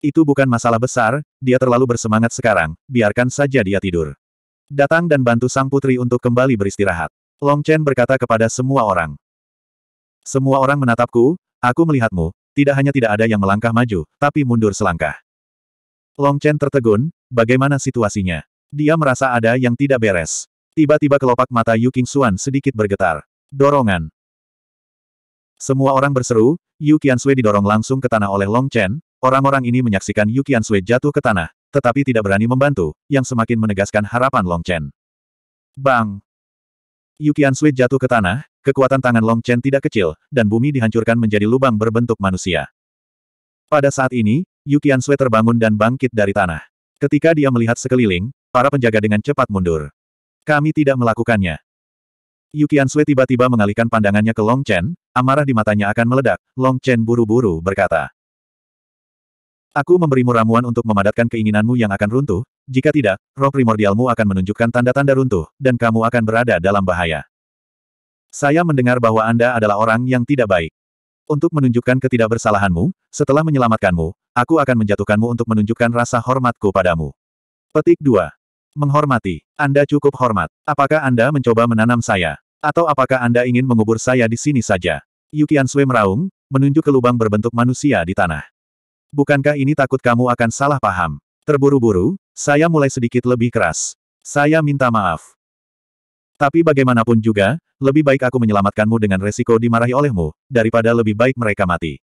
Itu bukan masalah besar, dia terlalu bersemangat sekarang, biarkan saja dia tidur. Datang dan bantu sang putri untuk kembali beristirahat. Long Chen berkata kepada semua orang. Semua orang menatapku, aku melihatmu, tidak hanya tidak ada yang melangkah maju, tapi mundur selangkah. Long Chen tertegun, bagaimana situasinya? Dia merasa ada yang tidak beres. Tiba-tiba kelopak mata Yu King Xuan sedikit bergetar. Dorongan. Semua orang berseru, Yu Qianshui didorong langsung ke tanah oleh Long Chen, orang-orang ini menyaksikan Yu Qianshui jatuh ke tanah, tetapi tidak berani membantu, yang semakin menegaskan harapan Long Chen. Bang! Yu Qianshui jatuh ke tanah, kekuatan tangan Long Chen tidak kecil, dan bumi dihancurkan menjadi lubang berbentuk manusia. Pada saat ini, Yu Qianshui terbangun dan bangkit dari tanah. Ketika dia melihat sekeliling, para penjaga dengan cepat mundur. Kami tidak melakukannya. Yu Qianshui tiba-tiba mengalihkan pandangannya ke Long Chen, Amarah di matanya akan meledak, Long Chen buru-buru berkata. Aku memberimu ramuan untuk memadatkan keinginanmu yang akan runtuh, jika tidak, roh primordialmu akan menunjukkan tanda-tanda runtuh, dan kamu akan berada dalam bahaya. Saya mendengar bahwa Anda adalah orang yang tidak baik. Untuk menunjukkan ketidakbersalahanmu, setelah menyelamatkanmu, aku akan menjatuhkanmu untuk menunjukkan rasa hormatku padamu. Petik 2. Menghormati. Anda cukup hormat. Apakah Anda mencoba menanam saya? Atau apakah Anda ingin mengubur saya di sini saja? Yukian Sui meraung, menunjuk ke lubang berbentuk manusia di tanah. Bukankah ini takut kamu akan salah paham? Terburu-buru, saya mulai sedikit lebih keras. Saya minta maaf. Tapi bagaimanapun juga, lebih baik aku menyelamatkanmu dengan resiko dimarahi olehmu, daripada lebih baik mereka mati.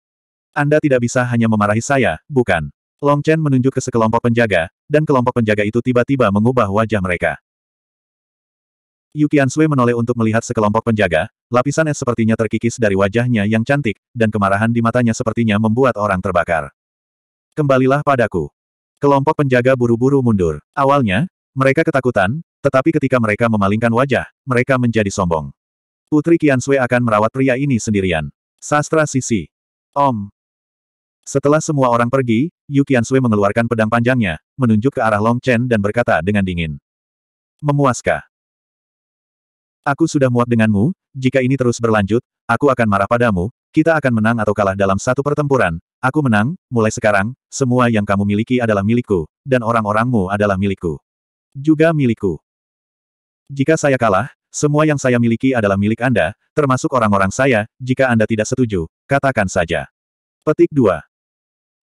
Anda tidak bisa hanya memarahi saya, bukan? Long Chen menunjuk ke sekelompok penjaga, dan kelompok penjaga itu tiba-tiba mengubah wajah mereka. Yukian Sui menoleh untuk melihat sekelompok penjaga, lapisan es sepertinya terkikis dari wajahnya yang cantik, dan kemarahan di matanya sepertinya membuat orang terbakar. Kembalilah padaku. Kelompok penjaga buru-buru mundur. Awalnya, mereka ketakutan, tetapi ketika mereka memalingkan wajah, mereka menjadi sombong. Putri Kian Sui akan merawat pria ini sendirian. Sastra Sisi. Om. Setelah semua orang pergi, Yu Kian Sui mengeluarkan pedang panjangnya, menunjuk ke arah Long Chen dan berkata dengan dingin. Memuaskah? Aku sudah muak denganmu, jika ini terus berlanjut, aku akan marah padamu, kita akan menang atau kalah dalam satu pertempuran. Aku menang, mulai sekarang, semua yang kamu miliki adalah milikku, dan orang-orangmu adalah milikku. Juga milikku. Jika saya kalah, semua yang saya miliki adalah milik Anda, termasuk orang-orang saya, jika Anda tidak setuju, katakan saja. Petik 2.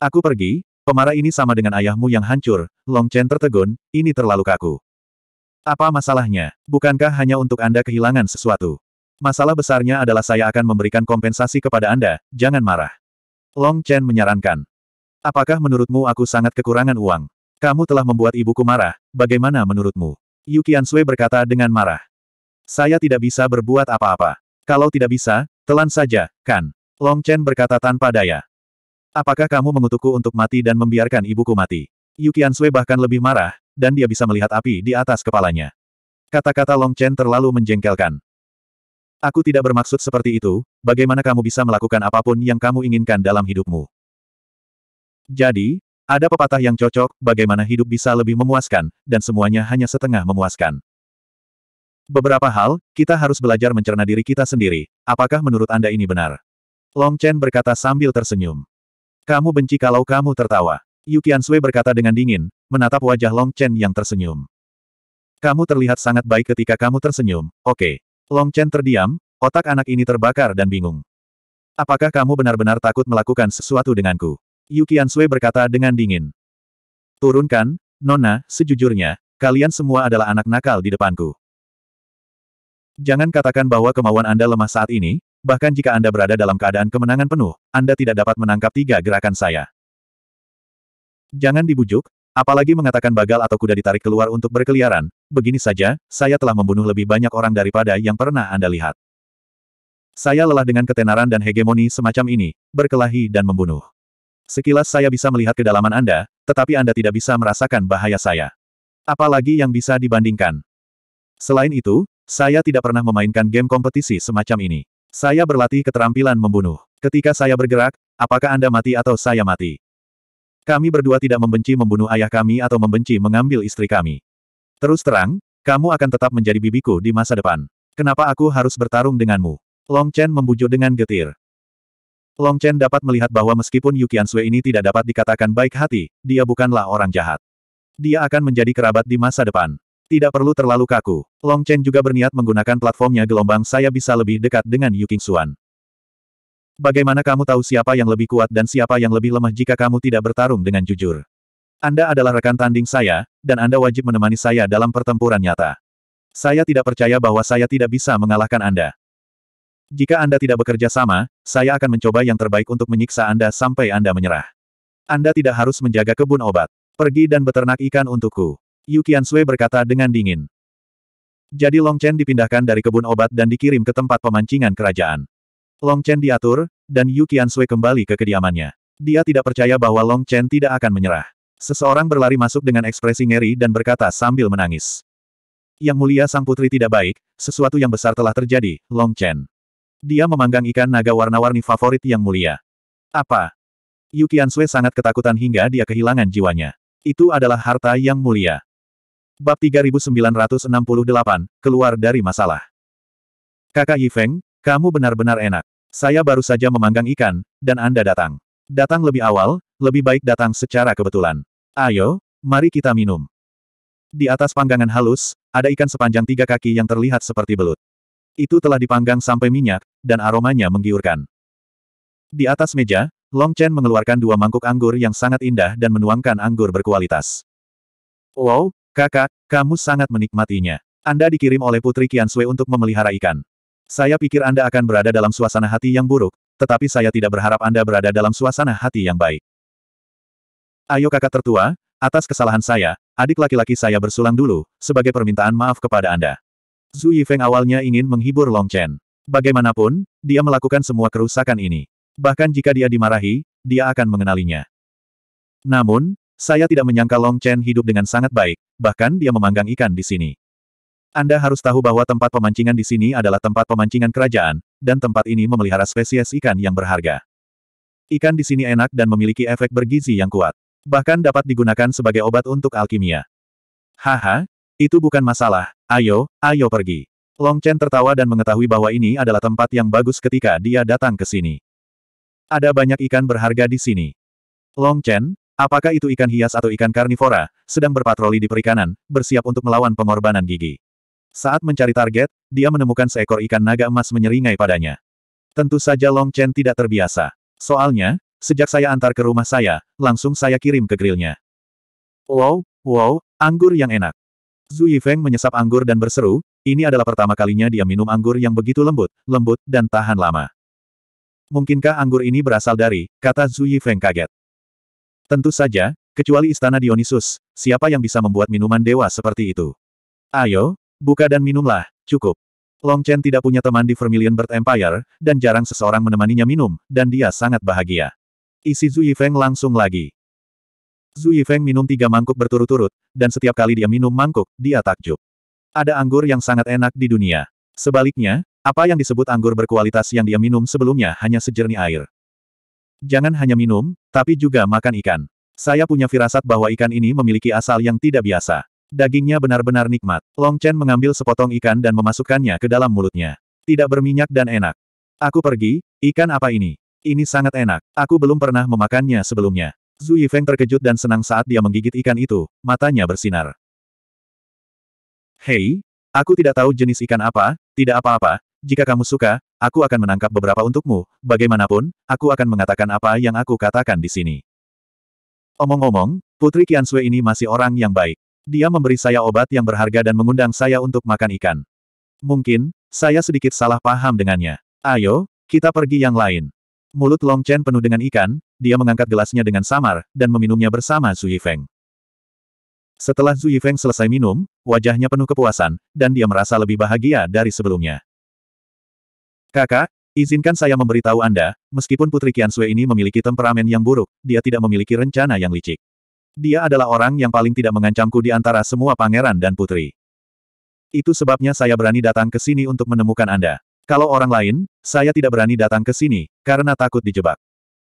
Aku pergi, pemarah ini sama dengan ayahmu yang hancur, Long Chen tertegun, ini terlalu kaku. Apa masalahnya? Bukankah hanya untuk Anda kehilangan sesuatu? Masalah besarnya adalah saya akan memberikan kompensasi kepada Anda, jangan marah. Long Chen menyarankan. Apakah menurutmu aku sangat kekurangan uang? Kamu telah membuat ibuku marah, bagaimana menurutmu? Yu Sui berkata dengan marah. Saya tidak bisa berbuat apa-apa. Kalau tidak bisa, telan saja, kan? Long Chen berkata tanpa daya. Apakah kamu mengutukku untuk mati dan membiarkan ibuku mati? Yu Sui bahkan lebih marah, dan dia bisa melihat api di atas kepalanya. Kata-kata Long Chen terlalu menjengkelkan. Aku tidak bermaksud seperti itu, bagaimana kamu bisa melakukan apapun yang kamu inginkan dalam hidupmu. Jadi, ada pepatah yang cocok, bagaimana hidup bisa lebih memuaskan, dan semuanya hanya setengah memuaskan. Beberapa hal, kita harus belajar mencerna diri kita sendiri, apakah menurut Anda ini benar? Long Chen berkata sambil tersenyum. Kamu benci kalau kamu tertawa. Yu Qiansui berkata dengan dingin, menatap wajah Long Chen yang tersenyum. Kamu terlihat sangat baik ketika kamu tersenyum, oke. Okay. Long Chen terdiam, otak anak ini terbakar dan bingung. Apakah kamu benar-benar takut melakukan sesuatu denganku? Yu Qiansui berkata dengan dingin. Turunkan, Nona, sejujurnya, kalian semua adalah anak nakal di depanku. Jangan katakan bahwa kemauan Anda lemah saat ini, bahkan jika Anda berada dalam keadaan kemenangan penuh, Anda tidak dapat menangkap tiga gerakan saya. Jangan dibujuk, apalagi mengatakan bagal atau kuda ditarik keluar untuk berkeliaran, begini saja, saya telah membunuh lebih banyak orang daripada yang pernah Anda lihat. Saya lelah dengan ketenaran dan hegemoni semacam ini, berkelahi dan membunuh. Sekilas saya bisa melihat kedalaman Anda, tetapi Anda tidak bisa merasakan bahaya saya. Apalagi yang bisa dibandingkan. Selain itu, saya tidak pernah memainkan game kompetisi semacam ini. Saya berlatih keterampilan membunuh. Ketika saya bergerak, apakah Anda mati atau saya mati? Kami berdua tidak membenci membunuh ayah kami atau membenci mengambil istri kami. Terus terang, kamu akan tetap menjadi bibiku di masa depan. Kenapa aku harus bertarung denganmu? Long Chen membujuk dengan getir. Long Chen dapat melihat bahwa meskipun Yukian Sui ini tidak dapat dikatakan baik hati, dia bukanlah orang jahat. Dia akan menjadi kerabat di masa depan. Tidak perlu terlalu kaku. Long Chen juga berniat menggunakan platformnya gelombang saya bisa lebih dekat dengan Yu Qingxuan. Bagaimana kamu tahu siapa yang lebih kuat dan siapa yang lebih lemah jika kamu tidak bertarung dengan jujur? Anda adalah rekan tanding saya, dan Anda wajib menemani saya dalam pertempuran nyata. Saya tidak percaya bahwa saya tidak bisa mengalahkan Anda. Jika Anda tidak bekerja sama, saya akan mencoba yang terbaik untuk menyiksa Anda sampai Anda menyerah. Anda tidak harus menjaga kebun obat. Pergi dan beternak ikan untukku. Yu Qiansui berkata dengan dingin. Jadi Long Chen dipindahkan dari kebun obat dan dikirim ke tempat pemancingan kerajaan. Long Chen diatur, dan Yu Qianshui kembali ke kediamannya. Dia tidak percaya bahwa Long Chen tidak akan menyerah. Seseorang berlari masuk dengan ekspresi ngeri dan berkata sambil menangis. Yang mulia sang putri tidak baik, sesuatu yang besar telah terjadi, Long Chen. Dia memanggang ikan naga warna-warni favorit yang mulia. Apa? Yu Qianshui sangat ketakutan hingga dia kehilangan jiwanya. Itu adalah harta yang mulia. Bab 3968, keluar dari masalah. Kakak Yifeng, kamu benar-benar enak. Saya baru saja memanggang ikan, dan Anda datang. Datang lebih awal, lebih baik datang secara kebetulan. Ayo, mari kita minum. Di atas panggangan halus, ada ikan sepanjang tiga kaki yang terlihat seperti belut. Itu telah dipanggang sampai minyak, dan aromanya menggiurkan. Di atas meja, Long Chen mengeluarkan dua mangkuk anggur yang sangat indah dan menuangkan anggur berkualitas. Wow, kakak, kamu sangat menikmatinya. Anda dikirim oleh Putri Kian Sui untuk memelihara ikan. Saya pikir Anda akan berada dalam suasana hati yang buruk, tetapi saya tidak berharap Anda berada dalam suasana hati yang baik. Ayo kakak tertua, atas kesalahan saya, adik laki-laki saya bersulang dulu, sebagai permintaan maaf kepada Anda. Zhu Yifeng awalnya ingin menghibur Long Chen. Bagaimanapun, dia melakukan semua kerusakan ini. Bahkan jika dia dimarahi, dia akan mengenalinya. Namun, saya tidak menyangka Long Chen hidup dengan sangat baik, bahkan dia memanggang ikan di sini. Anda harus tahu bahwa tempat pemancingan di sini adalah tempat pemancingan kerajaan, dan tempat ini memelihara spesies ikan yang berharga. Ikan di sini enak dan memiliki efek bergizi yang kuat. Bahkan dapat digunakan sebagai obat untuk alkimia. Haha, itu bukan masalah, ayo, ayo pergi. Long Chen tertawa dan mengetahui bahwa ini adalah tempat yang bagus ketika dia datang ke sini. Ada banyak ikan berharga di sini. Long Chen, apakah itu ikan hias atau ikan karnivora, sedang berpatroli di perikanan, bersiap untuk melawan pengorbanan gigi. Saat mencari target, dia menemukan seekor ikan naga emas menyeringai padanya. Tentu saja Long Chen tidak terbiasa. Soalnya, sejak saya antar ke rumah saya, langsung saya kirim ke grillnya. Wow, wow, anggur yang enak. Zhu Yifeng menyesap anggur dan berseru, ini adalah pertama kalinya dia minum anggur yang begitu lembut, lembut, dan tahan lama. Mungkinkah anggur ini berasal dari, kata Zhu Yifeng kaget. Tentu saja, kecuali istana Dionysus, siapa yang bisa membuat minuman dewa seperti itu? Ayo, Buka dan minumlah, cukup. Long Chen tidak punya teman di Vermilion Bird Empire, dan jarang seseorang menemaninya minum, dan dia sangat bahagia. Isi Zui Feng langsung lagi. Zui Feng minum tiga mangkuk berturut-turut, dan setiap kali dia minum mangkuk, dia takjub. Ada anggur yang sangat enak di dunia. Sebaliknya, apa yang disebut anggur berkualitas yang dia minum sebelumnya hanya sejernih air. Jangan hanya minum, tapi juga makan ikan. Saya punya firasat bahwa ikan ini memiliki asal yang tidak biasa. Dagingnya benar-benar nikmat. Long Chen mengambil sepotong ikan dan memasukkannya ke dalam mulutnya. Tidak berminyak dan enak. Aku pergi, ikan apa ini? Ini sangat enak. Aku belum pernah memakannya sebelumnya. Zhu Yifeng terkejut dan senang saat dia menggigit ikan itu, matanya bersinar. Hei, aku tidak tahu jenis ikan apa, tidak apa-apa, jika kamu suka, aku akan menangkap beberapa untukmu. Bagaimanapun, aku akan mengatakan apa yang aku katakan di sini. Omong-omong, Putri Sui ini masih orang yang baik. Dia memberi saya obat yang berharga dan mengundang saya untuk makan ikan. Mungkin, saya sedikit salah paham dengannya. Ayo, kita pergi yang lain. Mulut Long Chen penuh dengan ikan, dia mengangkat gelasnya dengan samar, dan meminumnya bersama Zhu Yifeng. Setelah Zhu Yifeng selesai minum, wajahnya penuh kepuasan, dan dia merasa lebih bahagia dari sebelumnya. Kakak, izinkan saya memberitahu Anda, meskipun Putri Kian Sui ini memiliki temperamen yang buruk, dia tidak memiliki rencana yang licik. Dia adalah orang yang paling tidak mengancamku di antara semua pangeran dan putri. Itu sebabnya saya berani datang ke sini untuk menemukan Anda. Kalau orang lain, saya tidak berani datang ke sini, karena takut dijebak.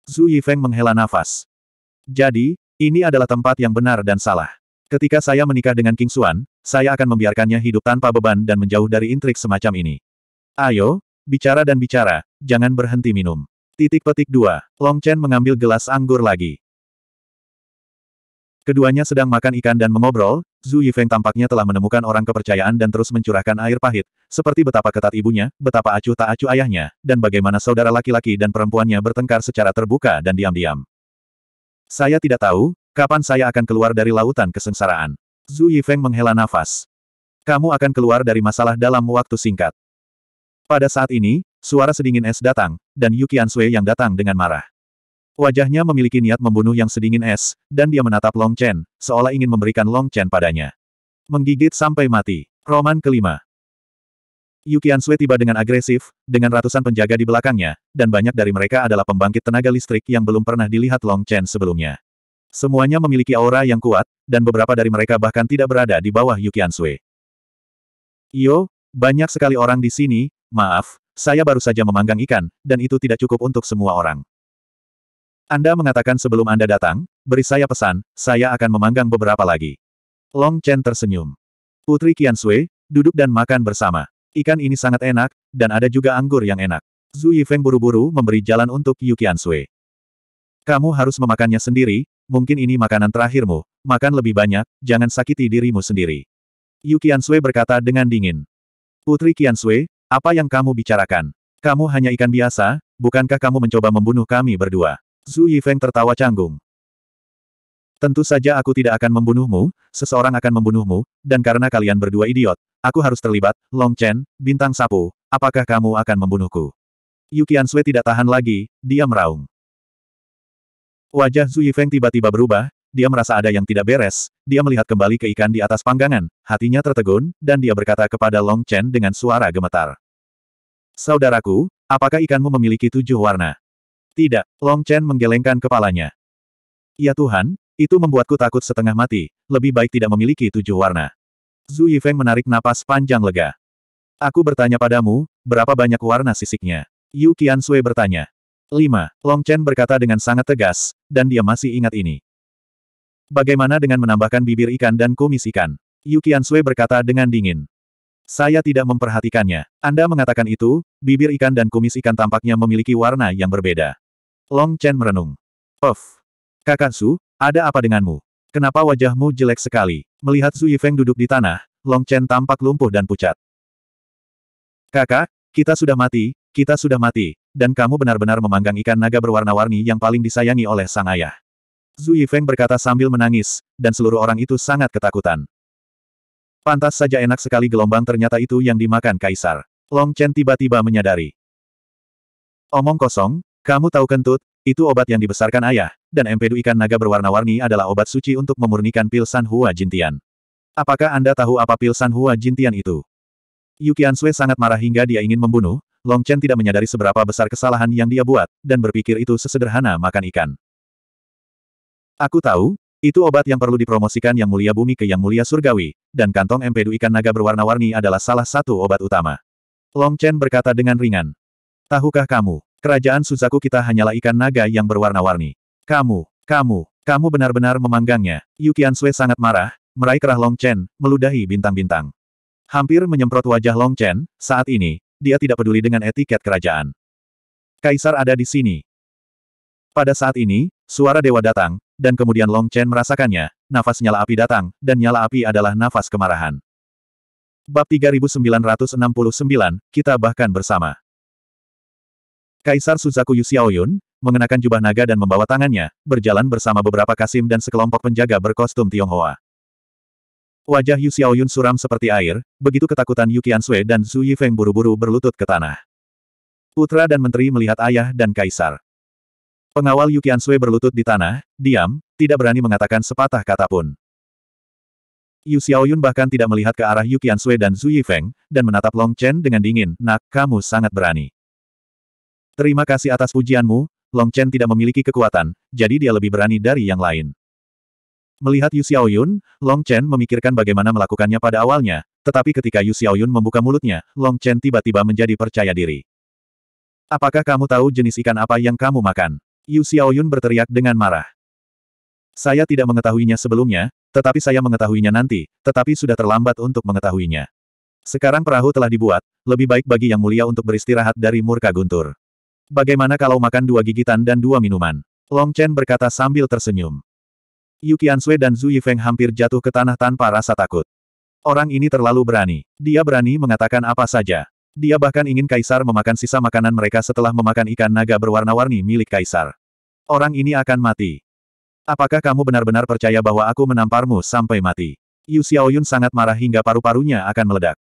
Zhu Yifeng menghela nafas. Jadi, ini adalah tempat yang benar dan salah. Ketika saya menikah dengan King Xuan, saya akan membiarkannya hidup tanpa beban dan menjauh dari intrik semacam ini. Ayo, bicara dan bicara, jangan berhenti minum. Titik petik 2. Long Chen mengambil gelas anggur lagi. Keduanya sedang makan ikan dan mengobrol, Zhu Yifeng tampaknya telah menemukan orang kepercayaan dan terus mencurahkan air pahit, seperti betapa ketat ibunya, betapa acuh tak acuh ayahnya, dan bagaimana saudara laki-laki dan perempuannya bertengkar secara terbuka dan diam-diam. Saya tidak tahu, kapan saya akan keluar dari lautan kesengsaraan. Zhu Yifeng menghela nafas. Kamu akan keluar dari masalah dalam waktu singkat. Pada saat ini, suara sedingin es datang, dan Yukian Sui yang datang dengan marah. Wajahnya memiliki niat membunuh yang sedingin es, dan dia menatap Long Chen, seolah ingin memberikan Long Chen padanya. Menggigit sampai mati. Roman kelima. Yukian Sui tiba dengan agresif, dengan ratusan penjaga di belakangnya, dan banyak dari mereka adalah pembangkit tenaga listrik yang belum pernah dilihat Long Chen sebelumnya. Semuanya memiliki aura yang kuat, dan beberapa dari mereka bahkan tidak berada di bawah Yukian Sui. Yo, banyak sekali orang di sini, maaf, saya baru saja memanggang ikan, dan itu tidak cukup untuk semua orang. Anda mengatakan sebelum Anda datang, beri saya pesan, saya akan memanggang beberapa lagi. Long Chen tersenyum. Putri Qian Sui, duduk dan makan bersama. Ikan ini sangat enak, dan ada juga anggur yang enak. Zhu Yifeng buru-buru memberi jalan untuk Yu Qian Sui. Kamu harus memakannya sendiri, mungkin ini makanan terakhirmu, makan lebih banyak, jangan sakiti dirimu sendiri. Yu Qian Sui berkata dengan dingin. Putri Qian Sui, apa yang kamu bicarakan? Kamu hanya ikan biasa, bukankah kamu mencoba membunuh kami berdua? Zhu Yifeng tertawa canggung. Tentu saja aku tidak akan membunuhmu, seseorang akan membunuhmu, dan karena kalian berdua idiot, aku harus terlibat, Long Chen, bintang sapu, apakah kamu akan membunuhku? Yukian Sui tidak tahan lagi, dia meraung. Wajah Zhu Yifeng tiba-tiba berubah, dia merasa ada yang tidak beres, dia melihat kembali ke ikan di atas panggangan, hatinya tertegun, dan dia berkata kepada Long Chen dengan suara gemetar. Saudaraku, apakah ikanmu memiliki tujuh warna? Tidak, Long Chen menggelengkan kepalanya. Ya Tuhan, itu membuatku takut setengah mati, lebih baik tidak memiliki tujuh warna. Zhu Yifeng menarik napas panjang lega. Aku bertanya padamu, berapa banyak warna sisiknya? Yu Sui bertanya. Lima, Long Chen berkata dengan sangat tegas, dan dia masih ingat ini. Bagaimana dengan menambahkan bibir ikan dan kumis ikan? Yu Sui berkata dengan dingin. Saya tidak memperhatikannya. Anda mengatakan itu, bibir ikan dan kumis ikan tampaknya memiliki warna yang berbeda. Long Chen merenung. Of. Kakak Su, ada apa denganmu? Kenapa wajahmu jelek sekali? Melihat Su Yifeng duduk di tanah, Long Chen tampak lumpuh dan pucat. Kakak, kita sudah mati, kita sudah mati, dan kamu benar-benar memanggang ikan naga berwarna-warni yang paling disayangi oleh sang ayah. Zhu Yifeng berkata sambil menangis, dan seluruh orang itu sangat ketakutan. Pantas saja enak sekali gelombang ternyata itu yang dimakan kaisar. Long Chen tiba-tiba menyadari. Omong kosong, kamu tahu kentut, itu obat yang dibesarkan ayah, dan empedu ikan naga berwarna-warni adalah obat suci untuk memurnikan pil San Hua Jintian. Apakah Anda tahu apa pil San Hua Jintian itu? Yukian Sui sangat marah hingga dia ingin membunuh, Long Chen tidak menyadari seberapa besar kesalahan yang dia buat, dan berpikir itu sesederhana makan ikan. Aku tahu, itu obat yang perlu dipromosikan Yang Mulia Bumi ke Yang Mulia Surgawi, dan kantong empedu ikan naga berwarna-warni adalah salah satu obat utama. Long Chen berkata dengan ringan. Tahukah kamu, kerajaan Suzaku kita hanyalah ikan naga yang berwarna-warni. Kamu, kamu, kamu benar-benar memanggangnya. Yu Sui sangat marah, meraih kerah Long Chen, meludahi bintang-bintang. Hampir menyemprot wajah Long Chen, saat ini, dia tidak peduli dengan etiket kerajaan. Kaisar ada di sini. Pada saat ini, suara dewa datang, dan kemudian Long Chen merasakannya, nafas nyala api datang, dan nyala api adalah nafas kemarahan. Bab 3969, kita bahkan bersama. Kaisar Suzaku Yusiaoyun, mengenakan jubah naga dan membawa tangannya, berjalan bersama beberapa kasim dan sekelompok penjaga berkostum Tionghoa. Wajah Yu Xiaoyun suram seperti air, begitu ketakutan Yu Qiansui dan Zhu Yifeng buru-buru berlutut ke tanah. Putra dan menteri melihat ayah dan kaisar. Pengawal Yukiansue berlutut di tanah, diam, tidak berani mengatakan sepatah kata pun. Yu Xiaoyun bahkan tidak melihat ke arah Yukiansue dan Zhu Yifeng, dan menatap Long Chen dengan dingin, nak, kamu sangat berani. Terima kasih atas pujianmu, Long Chen tidak memiliki kekuatan, jadi dia lebih berani dari yang lain. Melihat Yu Xiaoyun, Long Chen memikirkan bagaimana melakukannya pada awalnya, tetapi ketika Yu Xiaoyun membuka mulutnya, Long Chen tiba-tiba menjadi percaya diri. Apakah kamu tahu jenis ikan apa yang kamu makan? Yu Xiaoyun berteriak dengan marah. Saya tidak mengetahuinya sebelumnya, tetapi saya mengetahuinya nanti, tetapi sudah terlambat untuk mengetahuinya. Sekarang perahu telah dibuat, lebih baik bagi Yang Mulia untuk beristirahat dari murka guntur. Bagaimana kalau makan dua gigitan dan dua minuman? Long Chen berkata sambil tersenyum. Yu Qianshui dan Zhu Yifeng hampir jatuh ke tanah tanpa rasa takut. Orang ini terlalu berani. Dia berani mengatakan apa saja. Dia bahkan ingin Kaisar memakan sisa makanan mereka setelah memakan ikan naga berwarna-warni milik Kaisar. Orang ini akan mati. Apakah kamu benar-benar percaya bahwa aku menamparmu sampai mati? Yu Xiaoyun sangat marah hingga paru-parunya akan meledak.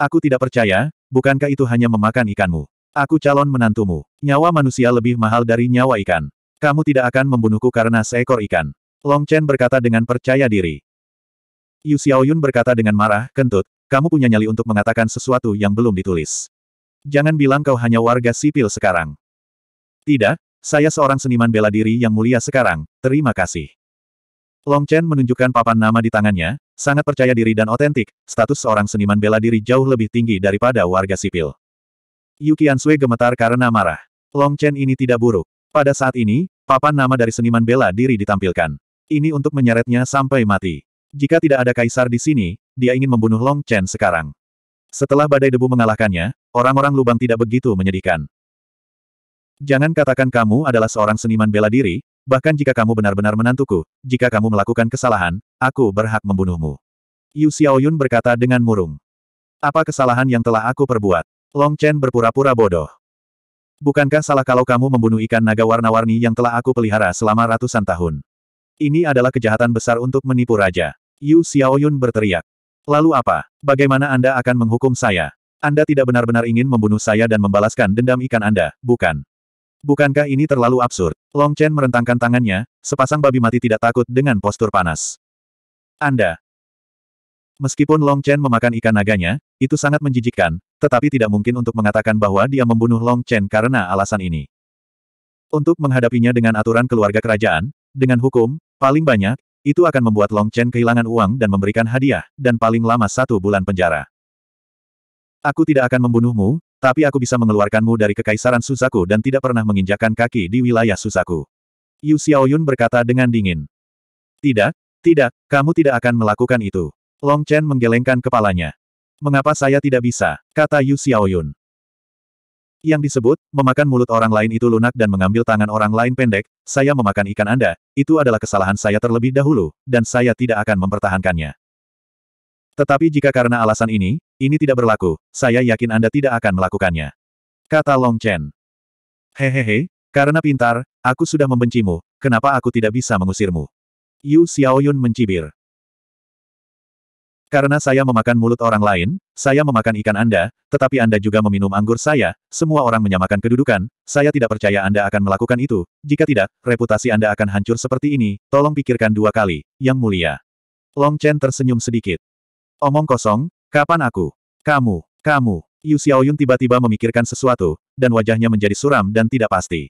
Aku tidak percaya, bukankah itu hanya memakan ikanmu? Aku calon menantumu. Nyawa manusia lebih mahal dari nyawa ikan. Kamu tidak akan membunuhku karena seekor ikan. Long Chen berkata dengan percaya diri. Yu Xiaoyun berkata dengan marah, kentut, kamu punya nyali untuk mengatakan sesuatu yang belum ditulis. Jangan bilang kau hanya warga sipil sekarang. Tidak, saya seorang seniman bela diri yang mulia sekarang, terima kasih. Long Chen menunjukkan papan nama di tangannya, sangat percaya diri dan otentik, status seorang seniman bela diri jauh lebih tinggi daripada warga sipil. Yuki Sui gemetar karena marah. Long Chen ini tidak buruk. Pada saat ini, papan nama dari seniman bela diri ditampilkan. Ini untuk menyeretnya sampai mati. Jika tidak ada kaisar di sini, dia ingin membunuh Long Chen sekarang. Setelah badai debu mengalahkannya, orang-orang lubang tidak begitu menyedihkan. Jangan katakan kamu adalah seorang seniman bela diri, bahkan jika kamu benar-benar menantuku, jika kamu melakukan kesalahan, aku berhak membunuhmu. Yu Xiaoyun berkata dengan murung. Apa kesalahan yang telah aku perbuat? Long Chen berpura-pura bodoh. Bukankah salah kalau kamu membunuh ikan naga warna-warni yang telah aku pelihara selama ratusan tahun? Ini adalah kejahatan besar untuk menipu raja. Yu Xiaoyun berteriak. Lalu apa? Bagaimana Anda akan menghukum saya? Anda tidak benar-benar ingin membunuh saya dan membalaskan dendam ikan Anda, bukan? Bukankah ini terlalu absurd? Long Chen merentangkan tangannya, sepasang babi mati tidak takut dengan postur panas. Anda. Meskipun Long Chen memakan ikan naganya, itu sangat menjijikkan, tetapi tidak mungkin untuk mengatakan bahwa dia membunuh Long Chen karena alasan ini. Untuk menghadapinya dengan aturan keluarga kerajaan, dengan hukum, paling banyak, itu akan membuat Long Chen kehilangan uang dan memberikan hadiah, dan paling lama satu bulan penjara. Aku tidak akan membunuhmu, tapi aku bisa mengeluarkanmu dari kekaisaran Suzaku dan tidak pernah menginjakan kaki di wilayah Suzaku. Yu Xiaoyun berkata dengan dingin. Tidak, tidak, kamu tidak akan melakukan itu. Long Chen menggelengkan kepalanya. Mengapa saya tidak bisa? Kata Yu Xiaoyun. Yang disebut, memakan mulut orang lain itu lunak dan mengambil tangan orang lain pendek, saya memakan ikan Anda, itu adalah kesalahan saya terlebih dahulu, dan saya tidak akan mempertahankannya. Tetapi jika karena alasan ini, ini tidak berlaku, saya yakin Anda tidak akan melakukannya. Kata Long Chen. Hehehe, karena pintar, aku sudah membencimu, kenapa aku tidak bisa mengusirmu? Yu Xiaoyun mencibir. Karena saya memakan mulut orang lain, saya memakan ikan Anda, tetapi Anda juga meminum anggur saya, semua orang menyamakan kedudukan, saya tidak percaya Anda akan melakukan itu, jika tidak, reputasi Anda akan hancur seperti ini, tolong pikirkan dua kali, Yang Mulia. Long Chen tersenyum sedikit. Omong kosong, kapan aku? Kamu, kamu. Yu Xiaoyun tiba-tiba memikirkan sesuatu, dan wajahnya menjadi suram dan tidak pasti.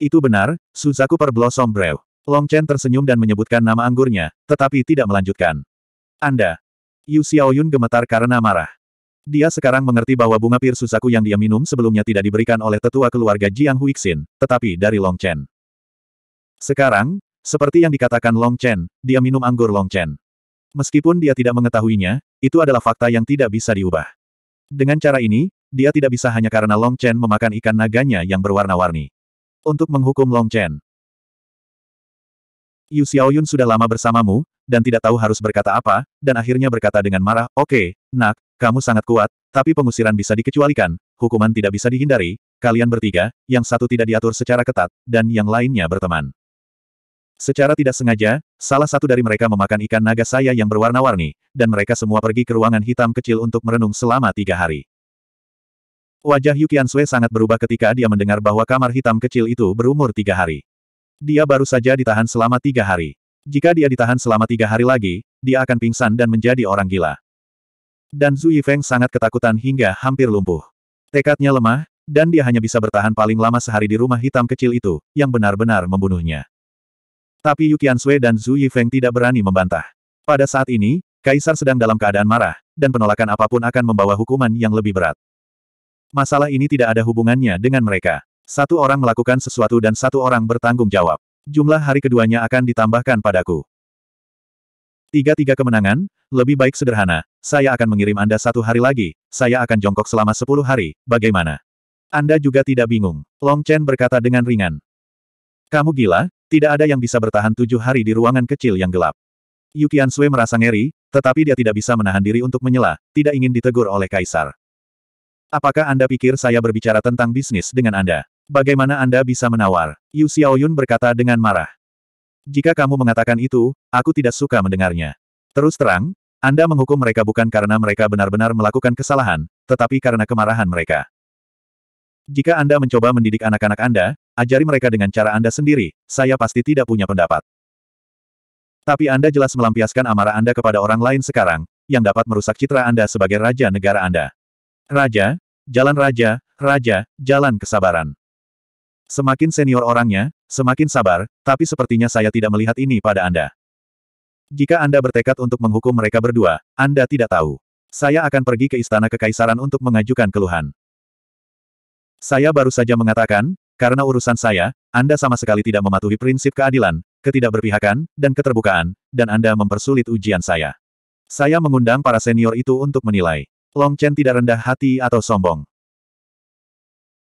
Itu benar, Suzaku per Blossom Brew. Long Chen tersenyum dan menyebutkan nama anggurnya, tetapi tidak melanjutkan. Anda. Yu Xiaoyun gemetar karena marah. Dia sekarang mengerti bahwa bunga pir Suzaku yang dia minum sebelumnya tidak diberikan oleh tetua keluarga Jiang Huixin, tetapi dari Long Chen. Sekarang, seperti yang dikatakan Long Chen, dia minum anggur Long Chen. Meskipun dia tidak mengetahuinya, itu adalah fakta yang tidak bisa diubah. Dengan cara ini, dia tidak bisa hanya karena Long Chen memakan ikan naganya yang berwarna-warni. Untuk menghukum Long Chen. Yu Xiaoyun sudah lama bersamamu, dan tidak tahu harus berkata apa, dan akhirnya berkata dengan marah, Oke, okay, nak, kamu sangat kuat, tapi pengusiran bisa dikecualikan, hukuman tidak bisa dihindari, kalian bertiga, yang satu tidak diatur secara ketat, dan yang lainnya berteman. Secara tidak sengaja, salah satu dari mereka memakan ikan naga saya yang berwarna-warni, dan mereka semua pergi ke ruangan hitam kecil untuk merenung selama tiga hari. Wajah Yukian Sui sangat berubah ketika dia mendengar bahwa kamar hitam kecil itu berumur tiga hari. Dia baru saja ditahan selama tiga hari. Jika dia ditahan selama tiga hari lagi, dia akan pingsan dan menjadi orang gila. Dan Zhu Yifeng sangat ketakutan hingga hampir lumpuh. Tekadnya lemah, dan dia hanya bisa bertahan paling lama sehari di rumah hitam kecil itu, yang benar-benar membunuhnya. Tapi Yu Qiansui dan Zhu Yifeng tidak berani membantah. Pada saat ini, Kaisar sedang dalam keadaan marah, dan penolakan apapun akan membawa hukuman yang lebih berat. Masalah ini tidak ada hubungannya dengan mereka. Satu orang melakukan sesuatu dan satu orang bertanggung jawab. Jumlah hari keduanya akan ditambahkan padaku. Tiga-tiga kemenangan, lebih baik sederhana, saya akan mengirim Anda satu hari lagi, saya akan jongkok selama sepuluh hari, bagaimana? Anda juga tidak bingung, Long Chen berkata dengan ringan. Kamu gila, tidak ada yang bisa bertahan tujuh hari di ruangan kecil yang gelap. Yukian Sui merasa ngeri, tetapi dia tidak bisa menahan diri untuk menyela, tidak ingin ditegur oleh kaisar. Apakah Anda pikir saya berbicara tentang bisnis dengan Anda? Bagaimana Anda bisa menawar? Yu Xiaoyun berkata dengan marah. Jika kamu mengatakan itu, aku tidak suka mendengarnya. Terus terang, Anda menghukum mereka bukan karena mereka benar-benar melakukan kesalahan, tetapi karena kemarahan mereka. Jika Anda mencoba mendidik anak-anak Anda, ajari mereka dengan cara Anda sendiri, saya pasti tidak punya pendapat. Tapi Anda jelas melampiaskan amarah Anda kepada orang lain sekarang, yang dapat merusak citra Anda sebagai raja negara Anda. Raja, jalan raja, raja, jalan kesabaran. Semakin senior orangnya, semakin sabar, tapi sepertinya saya tidak melihat ini pada Anda. Jika Anda bertekad untuk menghukum mereka berdua, Anda tidak tahu. Saya akan pergi ke istana kekaisaran untuk mengajukan keluhan. Saya baru saja mengatakan, karena urusan saya, Anda sama sekali tidak mematuhi prinsip keadilan, ketidakberpihakan, dan keterbukaan, dan Anda mempersulit ujian saya. Saya mengundang para senior itu untuk menilai. Long Chen tidak rendah hati atau sombong.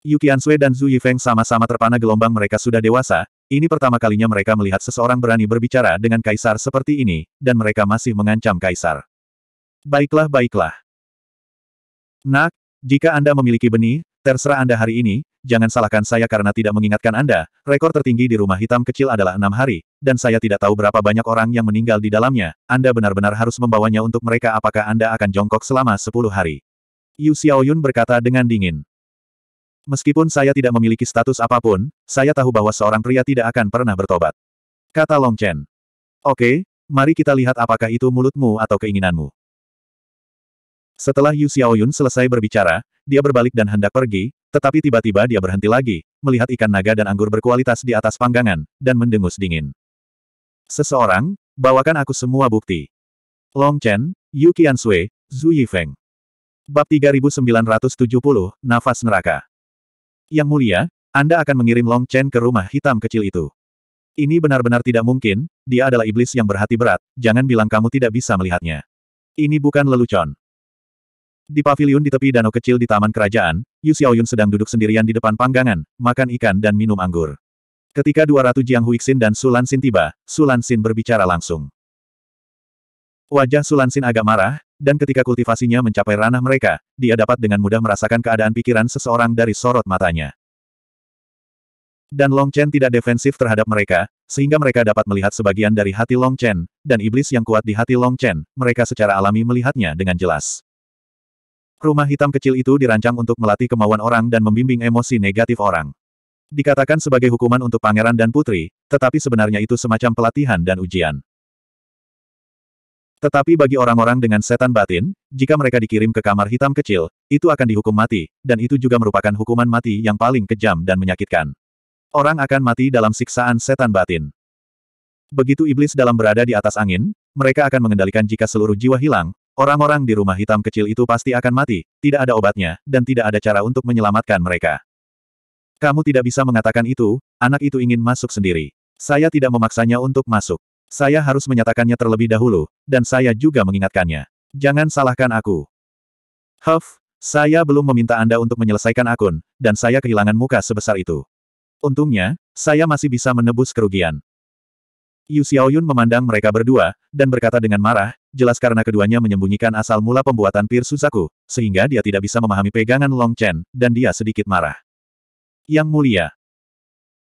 Yu Sui dan Zhu Yifeng sama-sama terpana gelombang mereka sudah dewasa, ini pertama kalinya mereka melihat seseorang berani berbicara dengan kaisar seperti ini, dan mereka masih mengancam kaisar. Baiklah, baiklah. Nak, jika Anda memiliki benih, Terserah Anda hari ini, jangan salahkan saya karena tidak mengingatkan Anda, rekor tertinggi di rumah hitam kecil adalah enam hari, dan saya tidak tahu berapa banyak orang yang meninggal di dalamnya, Anda benar-benar harus membawanya untuk mereka apakah Anda akan jongkok selama sepuluh hari. Yu Xiaoyun berkata dengan dingin. Meskipun saya tidak memiliki status apapun, saya tahu bahwa seorang pria tidak akan pernah bertobat. Kata Long Chen. Oke, mari kita lihat apakah itu mulutmu atau keinginanmu. Setelah Yu Xiaoyun selesai berbicara, dia berbalik dan hendak pergi, tetapi tiba-tiba dia berhenti lagi, melihat ikan naga dan anggur berkualitas di atas panggangan, dan mendengus dingin. Seseorang, bawakan aku semua bukti. Long Chen, Yu Sui, Zhu Yifeng. Bab 3970, Nafas Neraka. Yang mulia, Anda akan mengirim Long Chen ke rumah hitam kecil itu. Ini benar-benar tidak mungkin, dia adalah iblis yang berhati berat, jangan bilang kamu tidak bisa melihatnya. Ini bukan lelucon. Di paviliun di tepi danau kecil di taman kerajaan, Yu Xiaoyun sedang duduk sendirian di depan panggangan, makan ikan dan minum anggur. Ketika dua ratu Jiang Huixin dan Sulan Xin tiba, Sulan Xin berbicara langsung. Wajah Sulan Xin agak marah, dan ketika kultivasinya mencapai ranah mereka, dia dapat dengan mudah merasakan keadaan pikiran seseorang dari sorot matanya. Dan Long Chen tidak defensif terhadap mereka, sehingga mereka dapat melihat sebagian dari hati Long Chen, dan iblis yang kuat di hati Long Chen, mereka secara alami melihatnya dengan jelas. Rumah hitam kecil itu dirancang untuk melatih kemauan orang dan membimbing emosi negatif orang. Dikatakan sebagai hukuman untuk pangeran dan putri, tetapi sebenarnya itu semacam pelatihan dan ujian. Tetapi bagi orang-orang dengan setan batin, jika mereka dikirim ke kamar hitam kecil, itu akan dihukum mati, dan itu juga merupakan hukuman mati yang paling kejam dan menyakitkan. Orang akan mati dalam siksaan setan batin. Begitu iblis dalam berada di atas angin, mereka akan mengendalikan jika seluruh jiwa hilang, Orang-orang di rumah hitam kecil itu pasti akan mati, tidak ada obatnya, dan tidak ada cara untuk menyelamatkan mereka. Kamu tidak bisa mengatakan itu, anak itu ingin masuk sendiri. Saya tidak memaksanya untuk masuk. Saya harus menyatakannya terlebih dahulu, dan saya juga mengingatkannya. Jangan salahkan aku. Huff, saya belum meminta Anda untuk menyelesaikan akun, dan saya kehilangan muka sebesar itu. Untungnya, saya masih bisa menebus kerugian. Yu Xiaoyun memandang mereka berdua, dan berkata dengan marah, jelas karena keduanya menyembunyikan asal mula pembuatan pir Suzaku, sehingga dia tidak bisa memahami pegangan Long Chen, dan dia sedikit marah. Yang mulia.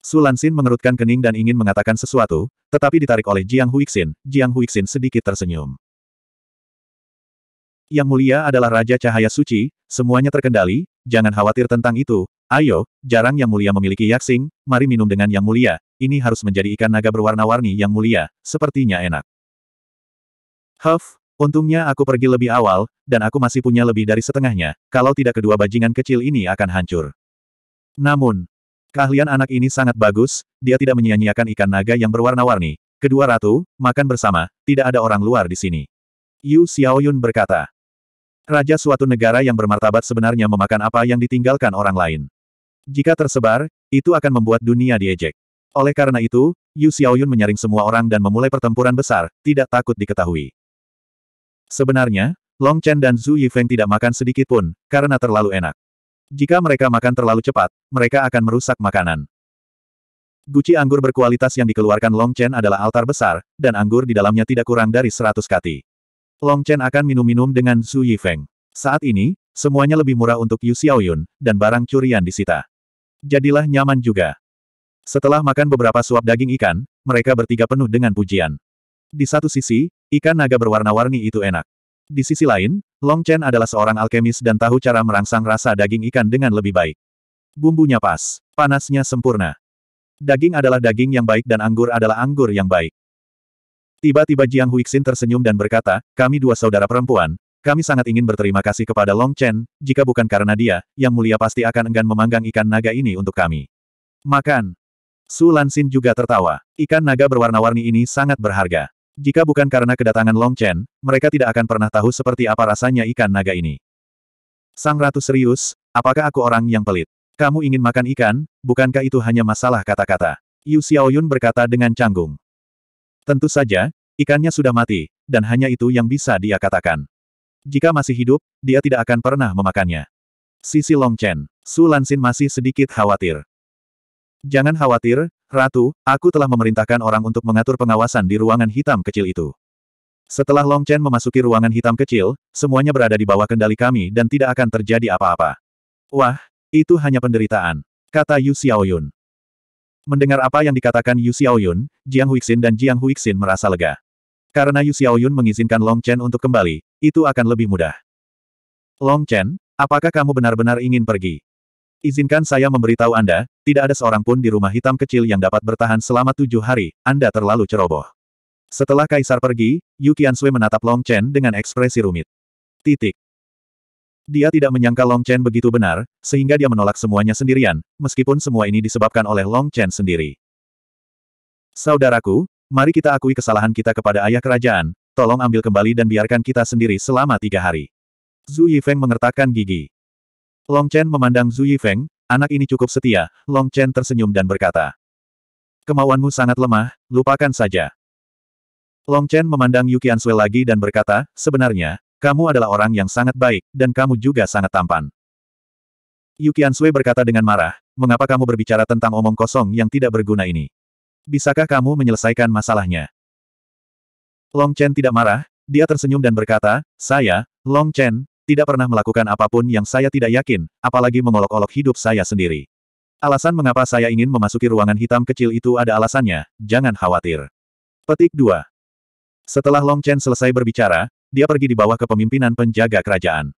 Sulansin mengerutkan kening dan ingin mengatakan sesuatu, tetapi ditarik oleh Jiang Huixin, Jiang Huixin sedikit tersenyum. Yang mulia adalah Raja Cahaya Suci, semuanya terkendali, jangan khawatir tentang itu. Ayo, jarang yang mulia memiliki yaksing, mari minum dengan yang mulia, ini harus menjadi ikan naga berwarna-warni yang mulia, sepertinya enak. Huff, untungnya aku pergi lebih awal, dan aku masih punya lebih dari setengahnya, kalau tidak kedua bajingan kecil ini akan hancur. Namun, keahlian anak ini sangat bagus, dia tidak menyia-nyiakan ikan naga yang berwarna-warni. Kedua ratu, makan bersama, tidak ada orang luar di sini. Yu Xiaoyun berkata. Raja suatu negara yang bermartabat sebenarnya memakan apa yang ditinggalkan orang lain. Jika tersebar, itu akan membuat dunia diejek. Oleh karena itu, Yu Xiaoyun menyaring semua orang dan memulai pertempuran besar, tidak takut diketahui. Sebenarnya, Long Chen dan Zhu Yifeng tidak makan sedikit pun, karena terlalu enak. Jika mereka makan terlalu cepat, mereka akan merusak makanan. Guci anggur berkualitas yang dikeluarkan Long Chen adalah altar besar, dan anggur di dalamnya tidak kurang dari 100 kati. Long Chen akan minum-minum dengan Zhu Yifeng. Saat ini, semuanya lebih murah untuk Yu Xiaoyun, dan barang curian disita. Jadilah nyaman juga. Setelah makan beberapa suap daging ikan, mereka bertiga penuh dengan pujian. Di satu sisi, ikan naga berwarna-warni itu enak. Di sisi lain, Long Chen adalah seorang alkemis dan tahu cara merangsang rasa daging ikan dengan lebih baik. Bumbunya pas, panasnya sempurna. Daging adalah daging yang baik dan anggur adalah anggur yang baik. Tiba-tiba Jiang Huixin tersenyum dan berkata, kami dua saudara perempuan, kami sangat ingin berterima kasih kepada Long Chen, jika bukan karena dia, yang mulia pasti akan enggan memanggang ikan naga ini untuk kami. Makan. Su Lansin juga tertawa. Ikan naga berwarna-warni ini sangat berharga. Jika bukan karena kedatangan Long Chen, mereka tidak akan pernah tahu seperti apa rasanya ikan naga ini. Sang Ratu serius, apakah aku orang yang pelit? Kamu ingin makan ikan, bukankah itu hanya masalah kata-kata? Yu Xiaoyun berkata dengan canggung. Tentu saja, ikannya sudah mati, dan hanya itu yang bisa dia katakan. Jika masih hidup, dia tidak akan pernah memakannya. Sisi Long Chen, Su Lansin masih sedikit khawatir. Jangan khawatir, Ratu, aku telah memerintahkan orang untuk mengatur pengawasan di ruangan hitam kecil itu. Setelah Long Chen memasuki ruangan hitam kecil, semuanya berada di bawah kendali kami dan tidak akan terjadi apa-apa. Wah, itu hanya penderitaan, kata Yu Xiaoyun. Mendengar apa yang dikatakan Yu Xiaoyun, Jiang Huixin dan Jiang Huixin merasa lega. Karena Yu Xiaoyun mengizinkan Long Chen untuk kembali, itu akan lebih mudah. Long Chen, apakah kamu benar-benar ingin pergi? Izinkan saya memberitahu Anda, tidak ada seorang pun di rumah hitam kecil yang dapat bertahan selama tujuh hari, Anda terlalu ceroboh. Setelah Kaisar pergi, Yu Qianshui menatap Long Chen dengan ekspresi rumit. Titik. Dia tidak menyangka Long Chen begitu benar, sehingga dia menolak semuanya sendirian, meskipun semua ini disebabkan oleh Long Chen sendiri. Saudaraku, mari kita akui kesalahan kita kepada ayah kerajaan, tolong ambil kembali dan biarkan kita sendiri selama tiga hari. Zhu Yifeng mengertakkan gigi. Long Chen memandang Zhu Yifeng, anak ini cukup setia, Long Chen tersenyum dan berkata. Kemauanmu sangat lemah, lupakan saja. Long Chen memandang Yu Sui lagi dan berkata, sebenarnya, kamu adalah orang yang sangat baik, dan kamu juga sangat tampan. Yu Sui berkata dengan marah, mengapa kamu berbicara tentang omong kosong yang tidak berguna ini? Bisakah kamu menyelesaikan masalahnya? Long Chen tidak marah, dia tersenyum dan berkata, saya, Long Chen, tidak pernah melakukan apapun yang saya tidak yakin, apalagi mengolok-olok hidup saya sendiri. Alasan mengapa saya ingin memasuki ruangan hitam kecil itu ada alasannya, jangan khawatir. Petik 2. Setelah Long Chen selesai berbicara, dia pergi di bawah kepemimpinan penjaga kerajaan.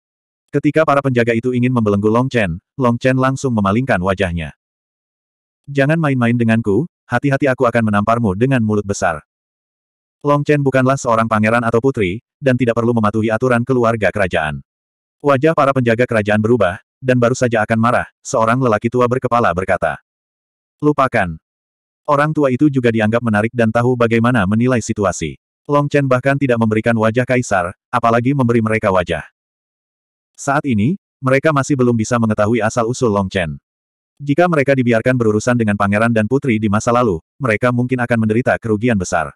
Ketika para penjaga itu ingin membelenggu Long Chen, Long Chen langsung memalingkan wajahnya. Jangan main-main denganku, hati-hati aku akan menamparmu dengan mulut besar. Long Chen bukanlah seorang pangeran atau putri, dan tidak perlu mematuhi aturan keluarga kerajaan. Wajah para penjaga kerajaan berubah, dan baru saja akan marah, seorang lelaki tua berkepala berkata. Lupakan. Orang tua itu juga dianggap menarik dan tahu bagaimana menilai situasi. Long Chen bahkan tidak memberikan wajah kaisar, apalagi memberi mereka wajah. Saat ini, mereka masih belum bisa mengetahui asal-usul Long Chen. Jika mereka dibiarkan berurusan dengan pangeran dan putri di masa lalu, mereka mungkin akan menderita kerugian besar.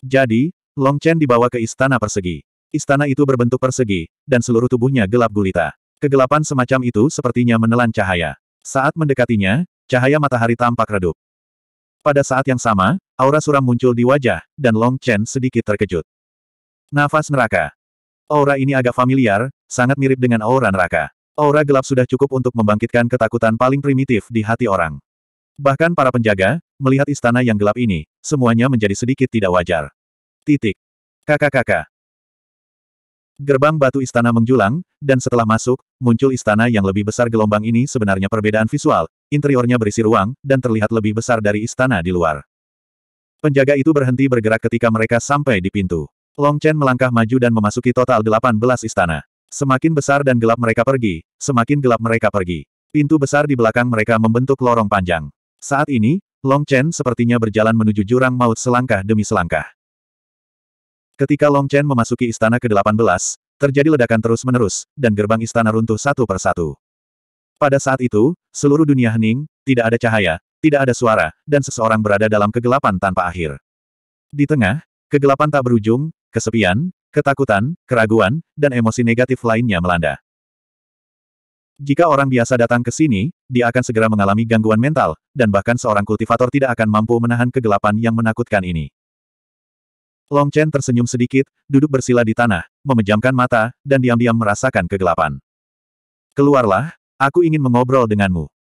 Jadi, Long Chen dibawa ke istana persegi. Istana itu berbentuk persegi, dan seluruh tubuhnya gelap gulita. Kegelapan semacam itu sepertinya menelan cahaya. Saat mendekatinya, cahaya matahari tampak redup. Pada saat yang sama, aura suram muncul di wajah, dan Long Chen sedikit terkejut. Nafas neraka. Aura ini agak familiar, sangat mirip dengan aura neraka. Aura gelap sudah cukup untuk membangkitkan ketakutan paling primitif di hati orang. Bahkan para penjaga, melihat istana yang gelap ini, semuanya menjadi sedikit tidak wajar. Titik. Kakak-kakak. Gerbang batu istana menjulang, dan setelah masuk, muncul istana yang lebih besar gelombang ini sebenarnya perbedaan visual, interiornya berisi ruang, dan terlihat lebih besar dari istana di luar. Penjaga itu berhenti bergerak ketika mereka sampai di pintu. Long Chen melangkah maju dan memasuki total 18 istana. Semakin besar dan gelap mereka pergi, semakin gelap mereka pergi. Pintu besar di belakang mereka membentuk lorong panjang. Saat ini, Long Chen sepertinya berjalan menuju jurang maut selangkah demi selangkah. Ketika Long Chen memasuki istana ke-18, terjadi ledakan terus-menerus, dan gerbang istana runtuh satu persatu. Pada saat itu, seluruh dunia hening, tidak ada cahaya, tidak ada suara, dan seseorang berada dalam kegelapan tanpa akhir. Di tengah, kegelapan tak berujung, kesepian, ketakutan, keraguan, dan emosi negatif lainnya melanda. Jika orang biasa datang ke sini, dia akan segera mengalami gangguan mental, dan bahkan seorang kultivator tidak akan mampu menahan kegelapan yang menakutkan ini. Long Chen tersenyum sedikit, duduk bersila di tanah, memejamkan mata, dan diam-diam merasakan kegelapan. Keluarlah, aku ingin mengobrol denganmu.